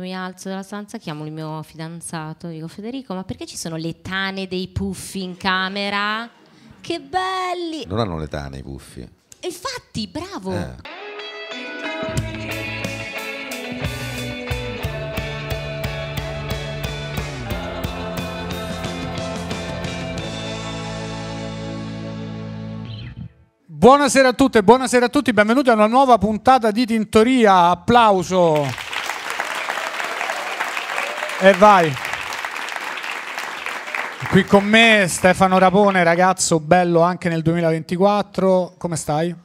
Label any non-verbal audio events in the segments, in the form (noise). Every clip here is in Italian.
mi alzo dalla stanza, chiamo il mio fidanzato, dico Federico, ma perché ci sono le tane dei puffi in camera? Che belli! Non hanno le tane i puffi. Infatti, bravo! Eh. Buonasera a tutte, buonasera a tutti, benvenuti a una nuova puntata di Tintoria. Applauso! E vai. Qui con me Stefano Rapone, ragazzo bello anche nel 2024. Come stai?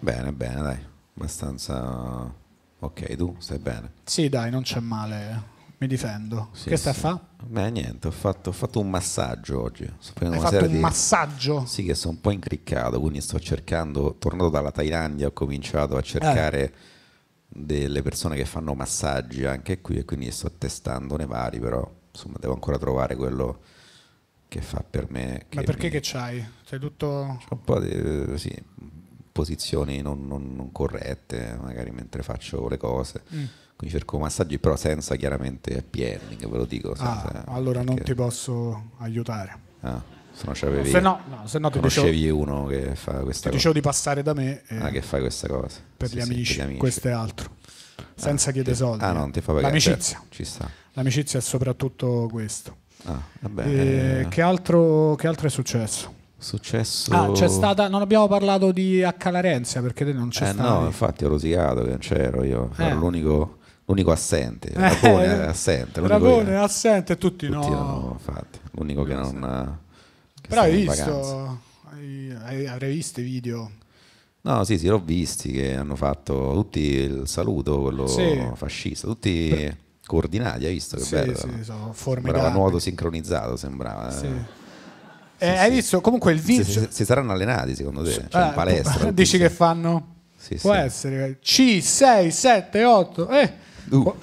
Bene, bene, dai. Abbastanza ok, tu stai bene? Sì, dai, non c'è male. Mi difendo. Sì, che stai sì. a fare? Beh, niente, ho fatto, ho fatto, un massaggio oggi. Sto Hai una fatto un di... massaggio? Sì, che sono un po' incriccato, quindi sto cercando, tornato dalla Thailandia, ho cominciato a cercare... Eh delle persone che fanno massaggi anche qui e quindi sto testandone vari, però insomma devo ancora trovare quello che fa per me. Ma perché mi... che c'hai? C'hai tutto... C'ho un po' di... Eh, sì, posizioni non, non, non, corrette, magari mentre faccio le cose. Mm. Quindi cerco massaggi, però senza chiaramente peeling, ve lo dico. Ah, senza, ah, allora perché... non ti posso aiutare. Ah, se no c'avevi. Se no, no, se no ti dicevo, uno che fa questa cosa. Ti dicevo di passare da me. Ah, che fa questa cosa. Per, sì, gli, amici, per gli amici, questo è altro senza ah, chiedere soldi. Ah, no, eh. L'amicizia. Certo, L'amicizia è soprattutto questo. Ah, eh, eh, che, altro, che, altro, è successo? Successo. Ah, c'è stata. Non abbiamo parlato di Accalarenza perché te non c'è eh, stato. No, infatti ho rosicato che non c'ero io. Eh. Ero l'unico, l'unico assente. Dragone eh. assente. Dragone assente, tutti, tutti no. no infatti, l'unico che non. Che Però hai visto. Hai, avrei visto i video No, sì, sì, l'ho visti che hanno fatto tutti il saluto, quello sì. fascista, tutti Beh. coordinati, hai visto che sì, bello? Sì, sono formidabili. Sembrava nuoto sincronizzato, sembrava. Eh. Sì. Eh, hai visto? Comunque il video... Si, si, si, saranno allenati secondo te? Cioè, eh, in palestra. (laughs) Dici che fanno? Sì, Può essere. C, 6, 7, 8. Eh. Du.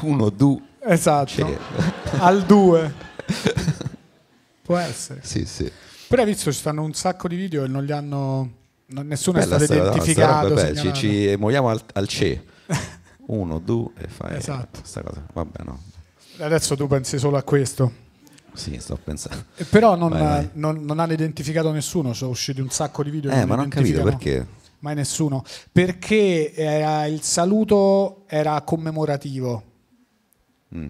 (laughs) Uno, du. Esatto. C'è. Al due. (laughs) Può essere. Sì, sì. Però hai visto ci stanno un sacco di video e non li hanno. Non, nessuno Bella è stato identificato. No, roba, ci, ci muoviamo al, al CE. (laughs) Uno, due e fai esatto. questa cosa. Vabbè, no. Adesso tu pensi solo a questo. Sì, sto pensando. Eh, però non, vai, vai. non, non hanno identificato nessuno, sono usciti un sacco di video. Eh, ma non capito perché. Mai nessuno. Perché era, eh, il saluto era commemorativo. Mm.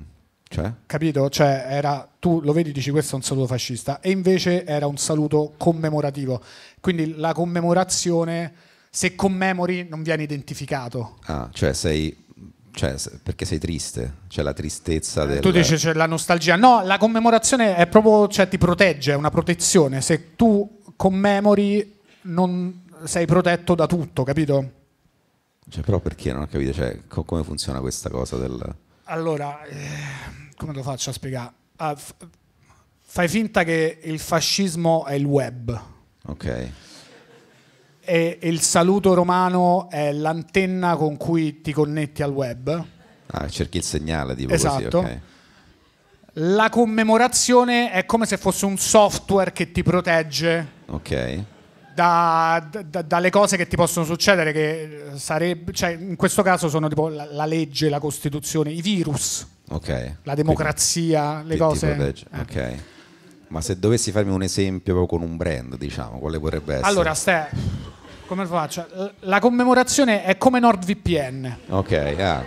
Cioè? Capito? Cioè, era, tu lo vedi e dici questo è un saluto fascista, e invece era un saluto commemorativo. Quindi la commemorazione, se commemori, non viene identificato. Ah, cioè sei cioè, perché sei triste, c'è cioè, la tristezza eh, del... Tu dici c'è la nostalgia, no, la commemorazione è proprio, cioè ti protegge, è una protezione, se tu commemori non sei protetto da tutto, capito? Cioè, però perché non ho capito, cioè, co- come funziona questa cosa del... Allora, eh, come lo faccio a spiegare? Ah, f- fai finta che il fascismo è il web. Ok. E il saluto romano è l'antenna con cui ti connetti al web. Ah, cerchi il segnale, tipo esatto. così, okay. La commemorazione è come se fosse un software che ti protegge. Ok da, da, dalle cose che ti possono succedere, che eh, sarebbe, cioè, in questo caso sono tipo la, la legge, la Costituzione, i virus, okay. la democrazia, Quindi le ti- cose. protegge. eh. Ok. Ma se dovessi farmi un esempio con un brand, diciamo, quale vorrebbe essere? Allora, Ste, come faccio? La commemorazione è come NordVPN. Ok, ah,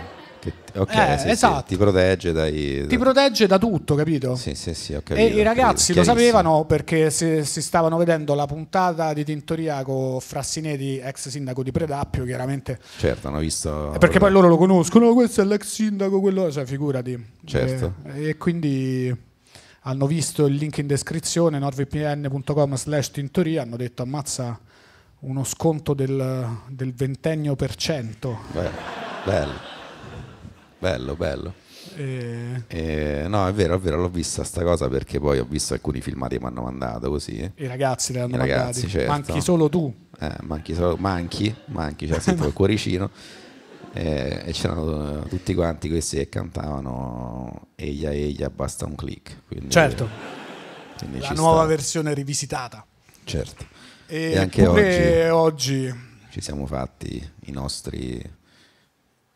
ok, eh, sì, esatto. sì, ti protegge dai... Ti protegge da tutto, capito? Sì, sì, sì, ho capito. E ho i ragazzi capito. lo sapevano perché si, si, stavano vedendo la puntata di Tintoria con Frassinetti, ex sindaco di Predappio, chiaramente. Certo, hanno visto... Eh, perché poi loro lo conoscono, oh, questo è l'ex sindaco, quello... Cioè, figurati. Certo. e, eh, e quindi hanno visto il link in descrizione nordvpn.com slash tintoria hanno detto ammazza uno sconto del, del ventennio per cento bello, bello bello, bello. E... Eh. E, eh, no, è vero, è vero, l'ho vista sta cosa perché poi ho visto alcuni filmati che mi hanno mandato così. Eh. I ragazzi te l'hanno mandato. Certo. Manchi solo tu. Eh, manchi solo, manchi, manchi, c'è cioè, il (laughs) cuoricino. Eh, e c'erano eh, tutti quanti questi che cantavano Eia Eia basta un click quindi, certo quindi la nuova sta. versione rivisitata certo e, e anche oggi, oggi ci siamo fatti i nostri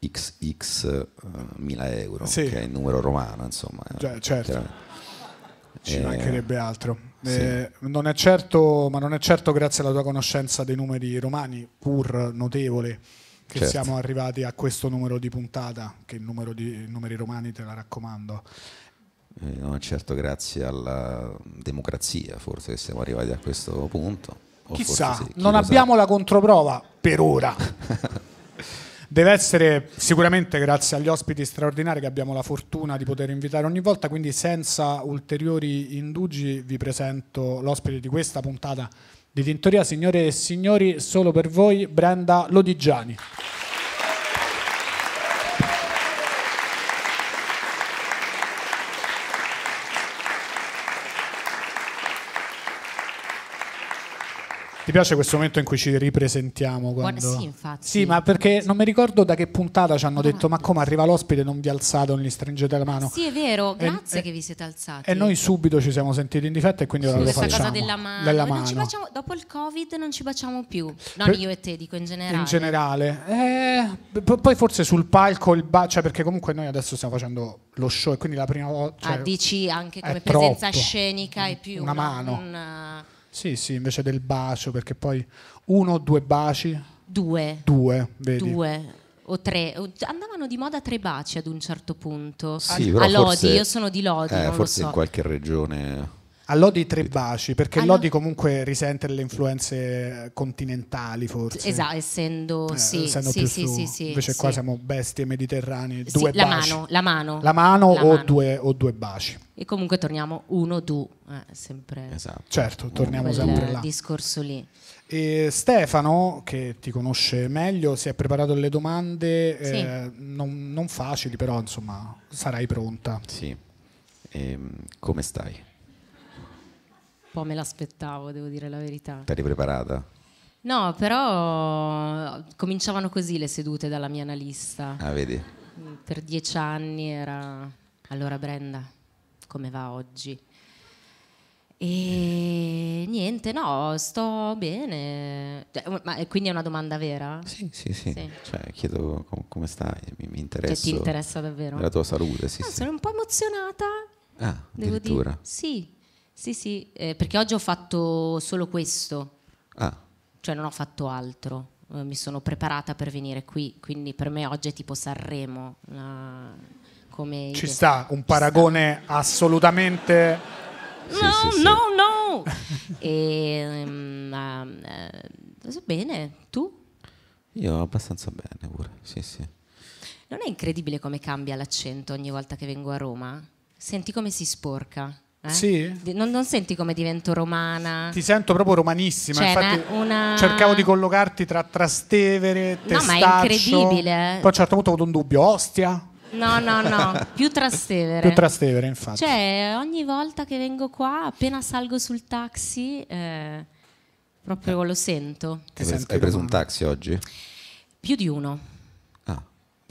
XX eh, mila euro, sì. che è il numero romano, insomma. Eh, Già, certo. Ci eh, mancherebbe altro. Sì. Eh, non è certo, ma non è certo grazie alla tua conoscenza dei numeri romani, pur notevole, che certo. siamo arrivati a questo numero di puntata, che il numero di numeri romani te la raccomando. Eh, non è certo grazie alla democrazia, forse, che siamo arrivati a questo punto. Chissà, sì, non abbiamo sa. la controprova per ora. (laughs) Deve essere sicuramente grazie agli ospiti straordinari che abbiamo la fortuna di poter invitare ogni volta, quindi senza ulteriori indugi vi presento l'ospite di questa puntata di Tintoria, signore e signori, solo per voi Brenda Lodigiani. Ti piace questo momento in cui ci ripresentiamo? Quando... sì, infatti. Sì, ma perché non mi ricordo da che puntata ci hanno ah. detto: Ma come arriva l'ospite, non vi alzate, non gli stringete la mano? Sì, è vero, grazie e, che vi siete alzati. E noi subito ci siamo sentiti in difetto e quindi sì, ora lo facciamo. Cosa della mano. Della mano. Facciamo, dopo il Covid non ci baciamo più. Non per, io e te, dico in generale. In generale. Eh, poi forse sul palco il bacio, cioè perché comunque noi adesso stiamo facendo lo show e quindi la prima volta. Cioè, ah, dici anche come presenza troppo. scenica e più una, mano. una mano. Una, sì, sì, invece del bacio, perché poi uno o due baci. Due. Due, vedi. Due. O tre, andavano di moda tre baci ad un certo punto. Sì, a Lodi, forse, io sono di Lodi. Eh, forse so. in qualche regione a Lodi tre baci, perché Allo... Lodi comunque risente delle influenze continentali, forse. Esatto, essendo, eh, sì, essendo sì, sì, sì, sì, Invece qua siamo bestie mediterranee. due la baci. Mano, la mano. La mano, la o, mano. Due, o, Due, baci. E comunque torniamo uno, due, eh, sempre. Esatto. Certo, torniamo sempre là. discorso lì. E Stefano, che ti conosce meglio, si è preparato delle domande eh, non, non, facili, però insomma sarai pronta. Sì. E, ehm, come stai? Un po' me l'aspettavo, devo dire la verità. T'eri preparata? No, però cominciavano così le sedute dalla mia analista. Ah, vedi? Per dieci anni era... Allora Brenda, come va oggi? E niente, no, sto bene. Cioè, ma quindi è una domanda vera? Sì, sì, sì. sì. Cioè, chiedo com- come stai, mi, mi interessa. Cioè, ti interessa davvero? La tua salute, sì, no, ah, sì. Sono un po' emozionata. Ah, addirittura. Devo dire. Sì, sì, sì, eh, perché oggi ho fatto solo questo, ah. cioè non ho fatto altro. Eh, mi sono preparata per venire qui, quindi per me oggi è tipo Sanremo. La... Come Ci sta un paragone sta. assolutamente. No, sì, sì, no, no! (laughs) e, ma, mm, ah, eh, bene, tu? Io abbastanza bene pure, sì, sì. Non è incredibile come cambia l'accento ogni volta che vengo a Roma? Senti come si sporca. Eh? Sì. Non, non, senti come divento romana? Ti sento proprio romanissima. Cioè, infatti, una... cercavo di collocarti tra Trastevere, Testaccio. No, ma è incredibile. Poi a un certo punto ho avuto un dubbio. Ostia? No, no, no, più Trastevere. più Trastevere, infatti. Cioè, ogni volta che vengo qua, appena salgo sul taxi, eh, proprio lo sento. Hai preso un taxi oggi? Più di uno.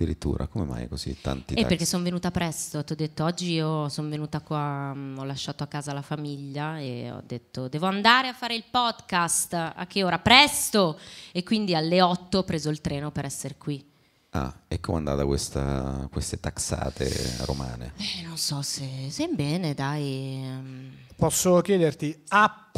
Addirittura, come mai così tanti? Eh, perché sono venuta presto, ti ho detto oggi io sono venuta qua, mm, ho lasciato a casa la famiglia e ho detto devo andare a fare il podcast, a che ora? Presto! E quindi alle 8 ho preso il treno per essere qui. Ah, e è andata questa, queste taxate romane? Eh, non so se, se bene, dai. Mm. Posso chiederti, app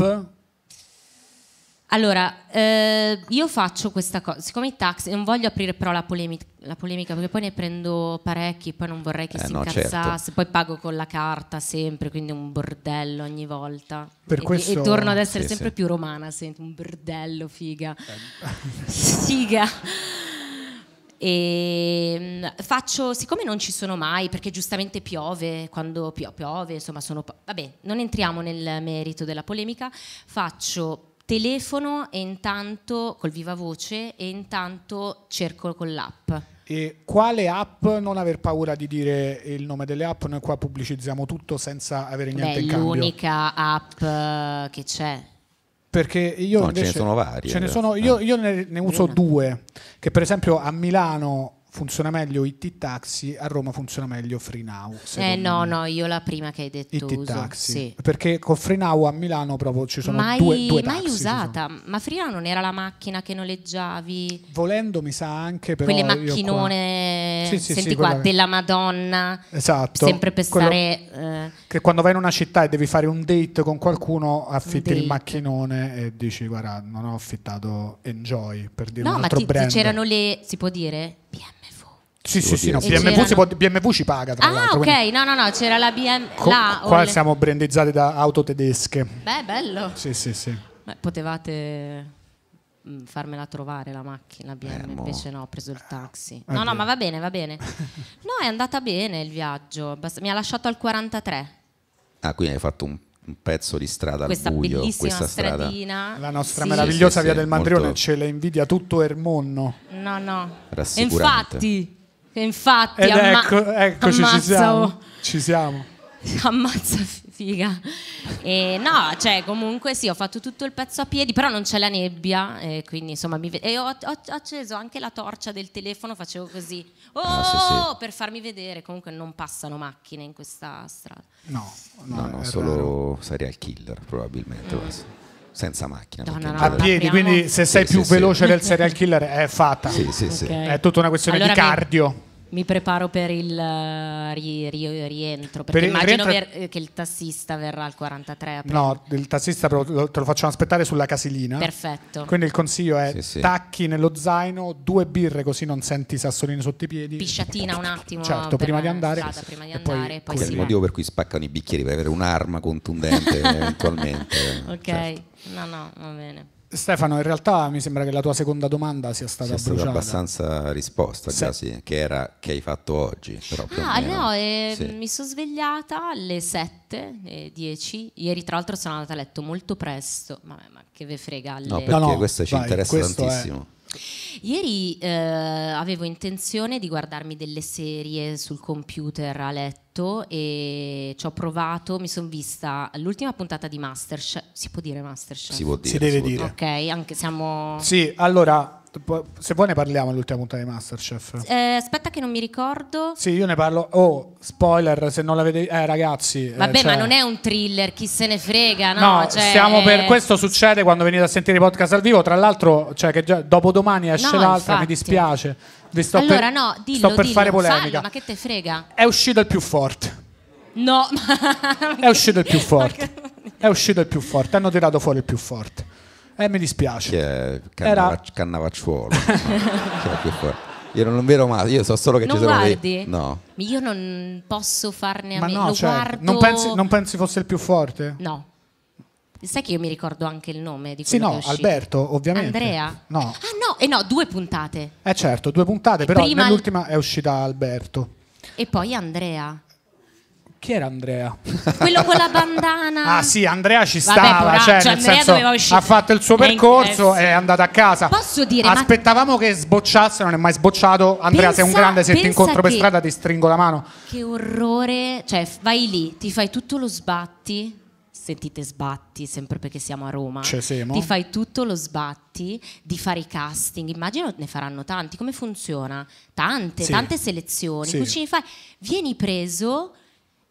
allora, eh, io faccio questa cosa, siccome i taxi, non voglio aprire però la polemica, la polemica perché poi ne prendo parecchi, poi non vorrei che eh si no, certo. incazzasse, certo. poi pago con la carta sempre, quindi un bordello ogni volta. Per e, questo... e torno ad essere sì, sempre sì. più romana, sento un bordello, figa. Eh. (laughs) figa. E ehm, faccio, siccome non ci sono mai, perché giustamente piove, quando piove, insomma sono... Vabbè, non entriamo nel merito della polemica, faccio telefono e intanto col viva voce e intanto cerco con l'app. E quale app? Non aver paura di dire il nome delle app, noi qua pubblicizziamo tutto senza avere niente Beh, in cambio. È l'unica app eh, che c'è. Perché io no, invece, ce ne sono varie. Ce Ne sono, io, io ne, ne uso Una. due, che per esempio a Milano funziona meglio IT Taxi, a Roma funziona meglio Free Now. Eh no, me. no, io la prima che hai detto IT uso, Taxi. Sì. Perché con Free Now a Milano proprio ci sono mai, due, due taxi. Mai usata, ma Free Now non era la macchina che noleggiavi? Volendo mi sa anche però Quelle macchinone, qua... sì, sì, senti qua, che... della Madonna. Esatto. Sempre per Quello stare... Eh... Che quando vai in una città e devi fare un date con qualcuno affitti il macchinone e dici guarda non ho affittato Enjoy per dire no, un altro brand. No ma c'erano le, si può dire? PM sì, sì, sì, no, BMW, si può, BMW, ci paga. Tra ah, ok, quindi... no, no, no, c'era la BMW. Co- qua le... siamo brandizzati da auto tedesche. Beh, bello. Sì, sì, sì. Beh, potevate mm, farmela trovare la macchina BMW, eh, invece no, ho preso il taxi. Eh, no, no, ma va bene, va bene. (laughs) No, è andata bene il viaggio, mi ha lasciato al 43. Ah, quindi hai fatto un un pezzo di strada questa al buio, questa strada. Stradina. La nostra sì. meravigliosa sì, sì, via del Mandrione molto... ce la invidia tutto Ermonno. No, no. Infatti Infatti, Ed amma- ecco, eccoci, ci siamo. Ci siamo. (laughs) Ammazza figa. E no, cioè comunque sì, ho fatto tutto il pezzo a piedi, però non c'è la nebbia, e quindi insomma mi ve- e ho, ho acceso anche la torcia del telefono, facevo così, oh, ah, sì, oh! sì. per farmi vedere, comunque non passano macchine in questa strada. No, no, no, no solo sarei il killer probabilmente. Mm senza macchina. No, no, a piedi, quindi se sei sì, più sì, veloce del (laughs) serial killer è fatta. Sì, sì, okay. È tutta una questione allora di cardio. Mi mi preparo per il eh, ri, ri, rientro, perché per immagino rientra... ver, che il tassista verrà al 43 aprile. No, il tassista te lo facciamo aspettare sulla casilina. Perfetto. Quindi il consiglio è sì, sì. tacchi nello zaino, due birre così non senti i sassolini sotto i piedi. Pisciatina un attimo. Certo, prima di andare. Strada, prima di andare poi, poi quello è il motivo per cui spaccano i bicchieri, per avere un'arma contundente (laughs) eventualmente. ok, certo. no no, va bene. Stefano, in realtà mi sembra che la tua seconda domanda sia stata, sia stata abbastanza risposta, sì. Già, sì, che era che hai fatto oggi. Però, ah, no, eh, sì. mi sono svegliata alle 7, eh, 10. Ieri, tra l'altro, sono andata a letto molto presto. Ma, ma che ve frega alle... No, perché no, no, questo ci vai, interessa questo tantissimo. È... Ieri eh, avevo intenzione di guardarmi delle serie sul computer a letto e ci ho provato, mi sono vista l'ultima puntata di Masterchef, si può dire Masterchef? Si può dire. Si deve si dire. Ok, anche siamo... Sì, allora se vuoi ne parliamo all'ultima puntata di Masterchef. Eh, aspetta che non mi ricordo. Sì, io ne parlo. Oh, spoiler, se non l'avete... vedi... Eh, ragazzi... Eh, Vabbè, cioè... ma non è un thriller, chi se ne frega, no? No, cioè... stiamo per... Questo succede quando venite a sentire i podcast al vivo. Tra l'altro, cioè, che già dopodomani esce no, l'altra, infatti. mi dispiace. Vi sto allora, per, no, dillo, sto per dillo, fare polemica. Fallo, ma che te frega? È uscito il più forte. No, (laughs) ma... È uscito il più forte. (laughs) è uscito il più forte. Hanno tirato fuori il più forte. Eh, mi dispiace. Cannavac- Era... Cannavacciuolo. Cioè, io non vedo male, io so solo che non ci sono guardi? Dei... No. Io non posso farne a Ma me. No, cioè, guardo... non, pensi, non, pensi, fosse il più forte? No. Sai che io mi ricordo anche il nome di quello Sì, no, Alberto, ovviamente. Andrea? No. Ah, no, eh no, due puntate. Eh certo, due puntate, però Prima nell'ultima è uscita Alberto. E poi Andrea. Chi era Andrea? (laughs) Quello con la bandana. ah sì, Andrea ci stava, poraccio, cioè, nel senso, ha fatto il suo percorso, è andata a casa. Posso dire, Aspettavamo ma... che sbocciasse, non è mai sbocciato. Andrea pensa, sei un grande, se ti incontro che... per strada ti stringo la mano. Che orrore, cioè vai lì, ti fai tutto lo sbatti, sentite sbatti sempre perché siamo a Roma. Ti fai tutto lo sbatti di fare i casting, immagino ne faranno tanti, come funziona? Tante, sì. tante selezioni, sì. cucini fai, vieni preso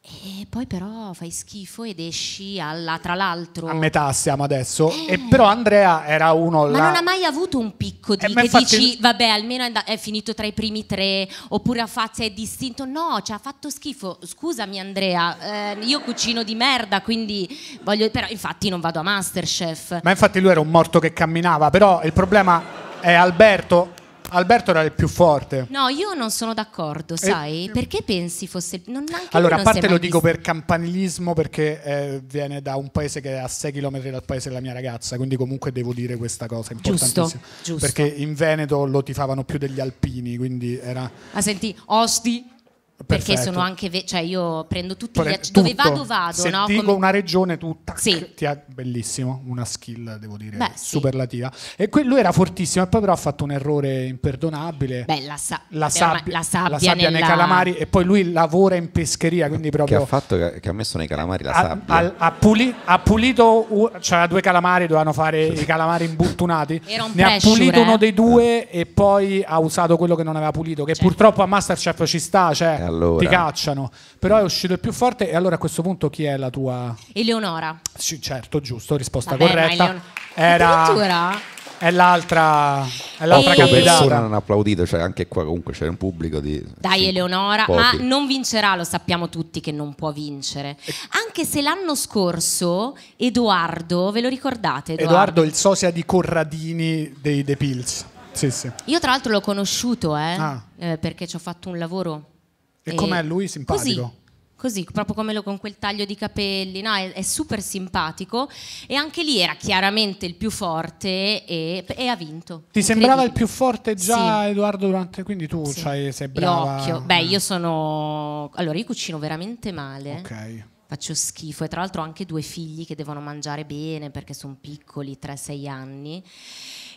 e poi però fai schifo ed esci alla, tra l'altro... A metà siamo adesso, eh. e però Andrea era uno... Ma là... non ha mai avuto un picco di... Eh, che infatti... dici, vabbè, almeno è, finito tra i primi tre, oppure a fazia è distinto. No, cioè ha fatto schifo. Scusami Andrea, eh, io cucino di merda, quindi voglio... Però infatti non vado a Masterchef. Ma infatti lui era un morto che camminava, però il problema è Alberto Alberto era il più forte. No, io non sono d'accordo, sai? E... Perché pensi fosse... Non, allora, a parte lo dico visto. per campanilismo, perché eh, viene da un paese che è a 6 km dal paese della mia ragazza, quindi comunque devo dire questa cosa importantissima. Giusto, giusto. Perché in Veneto lo tifavano più degli alpini, quindi era... Ah, senti, Osti Perfetto. Perché sono anche, ve- cioè io prendo tutti Pre- gli ac- dove vado vado. Se no? dico Come... una regione tutta, sì. ti ha bellissimo, una skill devo dire Beh, superlativa. Sì. E que- lui era fortissimo e poi però ha fatto un errore imperdonabile. Beh, la, sa- la, sabbia, la sabbia, la sabbia nella... nei calamari e poi lui lavora in pescheria, quindi proprio... Che ha fatto, che ha messo nei calamari la sabbia. Ha, ha, puli- ha pulito, c'era due calamari, dovevano fare i calamari imbuttunati. (laughs) ne ha pulito eh? uno dei due e poi ha usato quello che non aveva pulito, che certo. purtroppo a Masterchef ci sta, cioè... Eh, allora. ti cacciano. Però è uscito il più forte e allora a questo punto chi è la tua... Eleonora. Sì, certo, giusto, risposta Vabbè, corretta. Eleon... Era... È l'altra, è l'altra e... persona non applaudito, cioè anche qua comunque c'è un pubblico di... Dai sì, Eleonora, pochi. ma non vincerà, lo sappiamo tutti che non può vincere. Anche se l'anno scorso Edoardo, ve lo ricordate? Edoardo, Edoardo il sosia di Corradini dei The Pills. Sì, sì. Io tra l'altro l'ho conosciuto, eh, ah. eh, perché ci ho fatto un lavoro e, e com'è lui simpatico? Così così, proprio come lo con quel taglio di capelli, no, è, è, super simpatico e anche lì era chiaramente il più forte e, e ha vinto. Ti sembrava il più forte già sì. Edoardo durante, quindi tu sì. cioè, sei brava. Io occhio, beh eh. io sono, allora io cucino veramente male. Ok faccio schifo e tra l'altro ho anche due figli che devono mangiare bene perché sono piccoli, 3-6 anni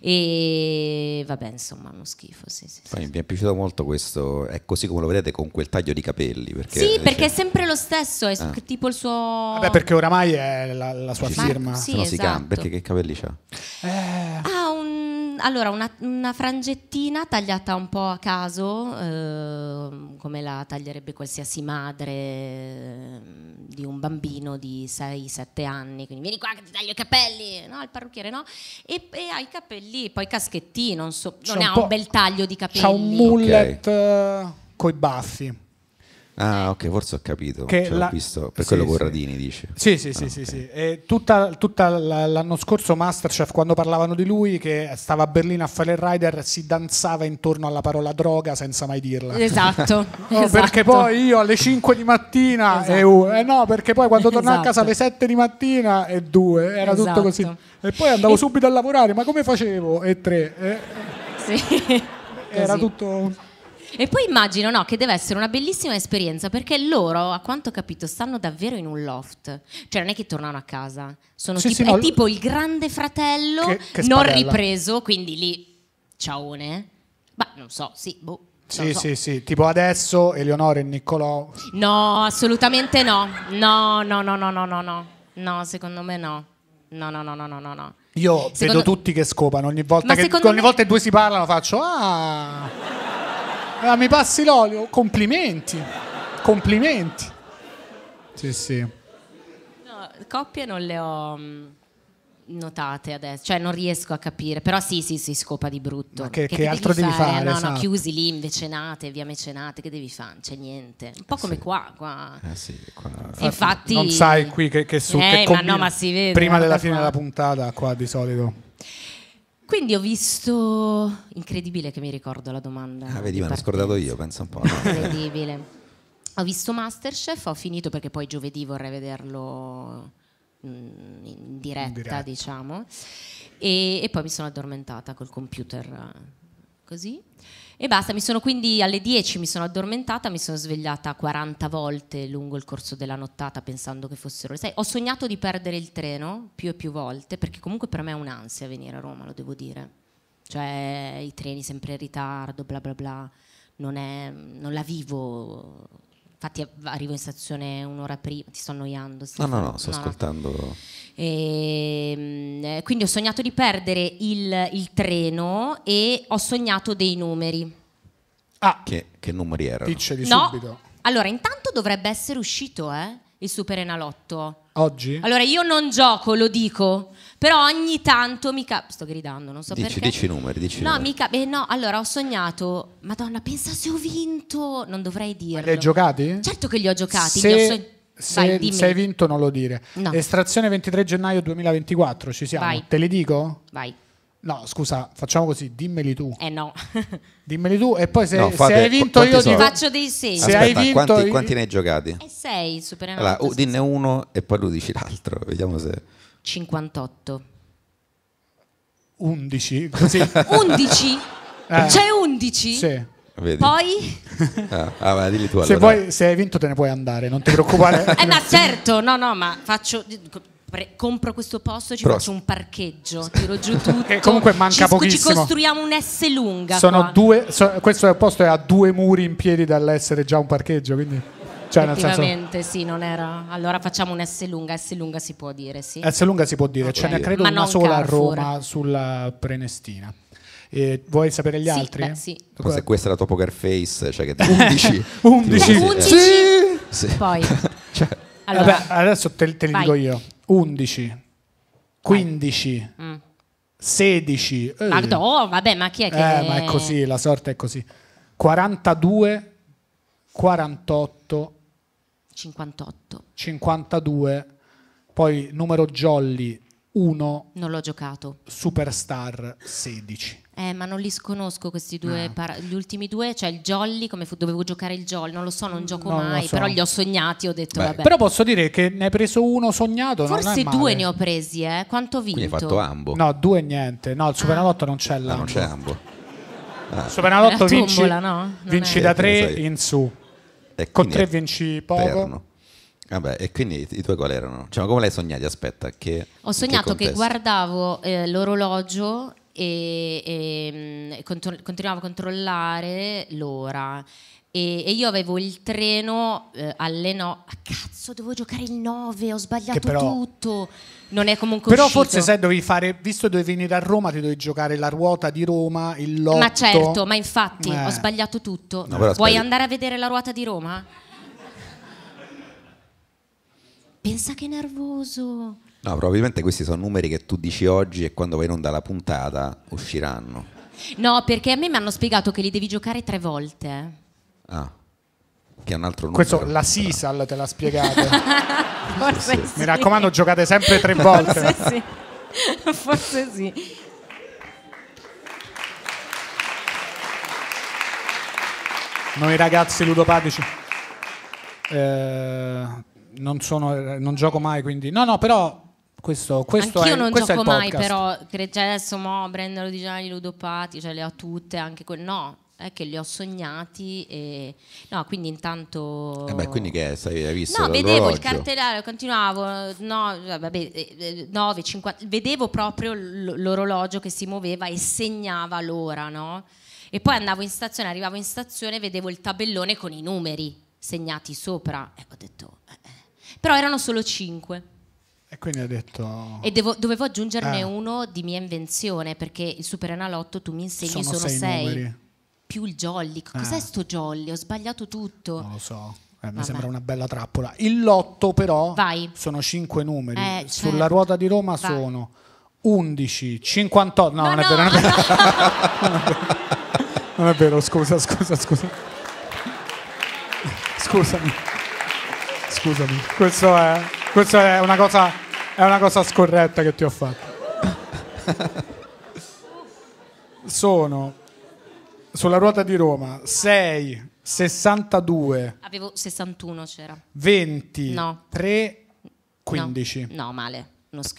e vabbè insomma uno schifo sì, sì, sì, mi è piaciuto molto questo è così come lo vedete con quel taglio di capelli perché, sì (laughs) perché è sempre lo stesso è ah. tipo il suo vabbè perché oramai è la, la sua firma sì, no, esatto. si cambia perché che capelli c'ha? Eh... ah un allora, una, una, frangettina tagliata un po' a caso, eh, come la taglierebbe qualsiasi madre ehm, di un bambino di 6-7 anni, quindi vieni qua che ti taglio i capelli, no, il parrucchiere no, e, e ha i capelli poi caschettino, non, so, non un ha un bel taglio di capelli. Ha un mullet okay. Eh, coi baffi. Ah, ok, forse ho capito. Che cioè, la... ho visto, per sì, quello Corradini sì. dice. Sì, sì, sì, ah, sì, okay. sì. E tutta, tutta l'anno scorso Masterchef, quando parlavano di lui, che stava a Berlino a fare il rider, si danzava intorno alla parola droga senza mai dirla. Esatto. no, (laughs) oh, (laughs) esatto. Perché poi io alle 5 di mattina... E, uh, eh no, perché poi quando tornavo esatto. a casa esatto. alle 7 di mattina e 2, era tutto esatto. così. E poi andavo e... subito a lavorare, ma come facevo? E 3. E... Eh? Sì. era tutto... Un... E poi immagino no, che deve essere una bellissima esperienza perché loro, a quanto ho capito, stanno davvero in un loft. Cioè non è che tornano a casa, sono sì, tipo, sì, no, è tipo il grande fratello che, che non ripreso, quindi lì, ciaone. Ma non so, sì, boh. Sì, so. sì, sì, tipo adesso Eleonora e Niccolò. No, assolutamente no. No, no, no, no, no, no, no. No, secondo me no. No, no, no, no, no, no. no. Io secondo... vedo tutti che scopano, ogni volta Ma che ogni me... volta che due si parlano faccio ah Ah, mi passi l'olio? Complimenti. Complimenti. Sì, sì. No, coppie non le ho mm, notate adesso, cioè non riesco a capire, però sì, sì, si scopa di brutto. Ma che, che, che devi altro fare? devi fare? no, esatto. no, chiusi lì, invecenate, via mecenate, che devi fare? Non c'è cioè, niente. Un po' come sì. qua, qua. Eh sì, qua. Infatti... Non sai qui che, che su... Eh, ma no, ma si vede. Prima eh, della fine qua. della puntata, qua di solito. Quindi ho visto... Incredibile che mi ricordo la domanda. Ah, vedi, me l'ho scordato io, penso un po'. Incredibile. ho visto Masterchef, ho finito perché poi giovedì vorrei vederlo mm, in diretta, in diciamo. E, e, poi mi sono addormentata col computer eh, così. E basta, mi sono quindi alle 10 mi sono addormentata, mi sono svegliata 40 volte lungo il corso della nottata pensando che fossero le 6. Ho sognato di perdere il treno più e più volte, perché comunque per me è un'ansia venire a Roma, lo devo dire. Cioè i treni sempre in ritardo, bla bla bla, non, è, non la vivo Infatti eh, arrivo in stazione un'ora prima, ti sto annoiando. No, no, no, sto no, ascoltando. No. Ehm, e, eh, quindi ho sognato di perdere il, il, treno e ho sognato dei numeri. Ah, che, che numeri erano? Dicceli no. subito. Allora, intanto dovrebbe essere uscito eh, il Super Enalotto. Oggi? Allora, io non gioco, lo dico. Però ogni tanto mi capita. Sto gridando, non so dici, perché. Dici i numeri, dici. No, numeri. mica. Eh, no, allora ho sognato. Madonna, pensa se ho vinto. Non dovrei dirlo. Ma li hai giocati? Certo che li ho giocati. Se... Li ho sogn- se, Vai, se hai vinto non lo dire. No. Estrazione 23 gennaio 2024, ci siamo. Vai. Te li dico? Vai. No, scusa, facciamo così, dimmeli tu. Eh no. (laughs) dimmeli tu e poi se, no, fate, se hai vinto io ti faccio dei segni. Se hai vinto quanti, quanti ne hai giocati? E eh, sei, superiamo. Allora, uh, dinne uno e poi lui dici l'altro, vediamo se... 58. 11, (laughs) così. 11? Eh. C'è 11? Sì. Vedi. Poi? (laughs) Ah, ah, vai, dilli tu allora. se, vuoi, se hai vinto te ne puoi andare, non ti preoccupare. eh ma certo, no no, ma faccio pre- compro questo posto, e ci Prost. faccio un parcheggio, tiro giù (laughs) tutto. che comunque manca ci, pochissimo. Ci costruiamo un S lunga. Sono due, so, questo posto è a due muri in piedi dall'essere già un parcheggio, quindi... Cioè, Effettivamente senso... sì, non era. Allora facciamo un S lunga, S lunga si può dire, sì. S lunga si può dire, okay. ce n'è credo Ma una sola Carrefour. a Roma sulla Prenestina. E vuoi sapere gli sì, altri? Beh, sì. Forse questa è la Topogar Face, cioè che 11. 11. 11. Sì. sì. Poi. (laughs) cioè. Allora, Vabbè, adesso te, te li dico io. 11, 15, mm. 16. Eh. Ma, oh, vabbè, ma chi è che... Eh, ma è così, la sorte è così. 42, 48, 58, 52, poi numero jolly 1. Non l'ho giocato. Superstar 16. Eh, ma non li sconosco questi due, no. Ah. para- gli ultimi due, cioè il Jolly, come fu- dovevo giocare il Jolly, non lo so, non mm. gioco non mai, so. però li ho sognati, ho detto Beh, vabbè. Però posso dire che ne hai preso uno sognato, Forse due ne ho presi, eh? Quanto ho vinto? Quindi hai fatto ambo. No, due niente, no, il ah. Superalotto ah. non c'è l'ambo. Ah, non c'è ambo. Ah. Superalotto vinci, no? vinci da eh, tre in su, e con tre vinci poco. Perno. Vabbè, e quindi i tuoi qual erano? Cioè, come l'hai sognati? Aspetta, che, Ho sognato che, che guardavo eh, l'orologio e, e mm, contro- continuavo a controllare l'ora. E, e, io avevo il treno eh, alle 9. No- ah, cazzo, devo giocare il 9, ho sbagliato però, tutto. Non è comunque Però uscito. forse sai dovevi fare, visto dovevi venire a Roma, ti dovevi giocare la ruota di Roma, il lotto. Ma certo, ma infatti eh. ho sbagliato tutto. No, Vuoi sbagli- andare a vedere la ruota di Roma? Pensa che nervoso. No, probabilmente questi sono numeri che tu dici oggi e quando vai in onda la puntata usciranno. No, perché a me mi hanno spiegato che li devi giocare tre volte. Ah, che è un altro numero. Questo la Sisal te l'ha spiegato. (laughs) Forse sì. sì. Mi raccomando, giocate sempre tre volte. Forse sì. Forse sì. Noi ragazzi ludopatici. Eh, non, sono, non gioco mai, quindi... No, no, però questo, questo Anch'io è, non questo gioco mai, però cioè adesso mo prendo di Gianni Ludopati, cioè le ho tutte, anche quel no, è che li ho sognati e no, quindi intanto eh beh, quindi che hai visto No, vedevo il cartellario, continuavo, no, cioè, vabbè, 9, eh, 50, eh, vedevo proprio l'orologio che si muoveva e segnava l'ora, no? E poi andavo in stazione, arrivavo in stazione vedevo il tabellone con i numeri segnati sopra e ho detto eh. eh. però erano solo 5 e quindi ha detto... E devo, dovevo aggiungerne eh. uno di mia invenzione, perché il Super Analotto tu mi insegni sono, sono sei, sei più il jolly. Cos'è eh. sto jolly? Ho sbagliato tutto. Non lo so. Eh, mi sembra una bella trappola. Il lotto però Vai. sono cinque numeri. Eh, Sulla certo. ruota di Roma Vai. sono 11, 58. No, no non, no, è vero, non, è vero. (laughs) non è vero, scusa, scusa, scusa. Scusami. Scusami. Questo è questa è una cosa, è una cosa scorretta che ti ho fatto. Sono sulla ruota di Roma 6, 62. Avevo 61 c'era. 20, no. 3, 15. No, no male.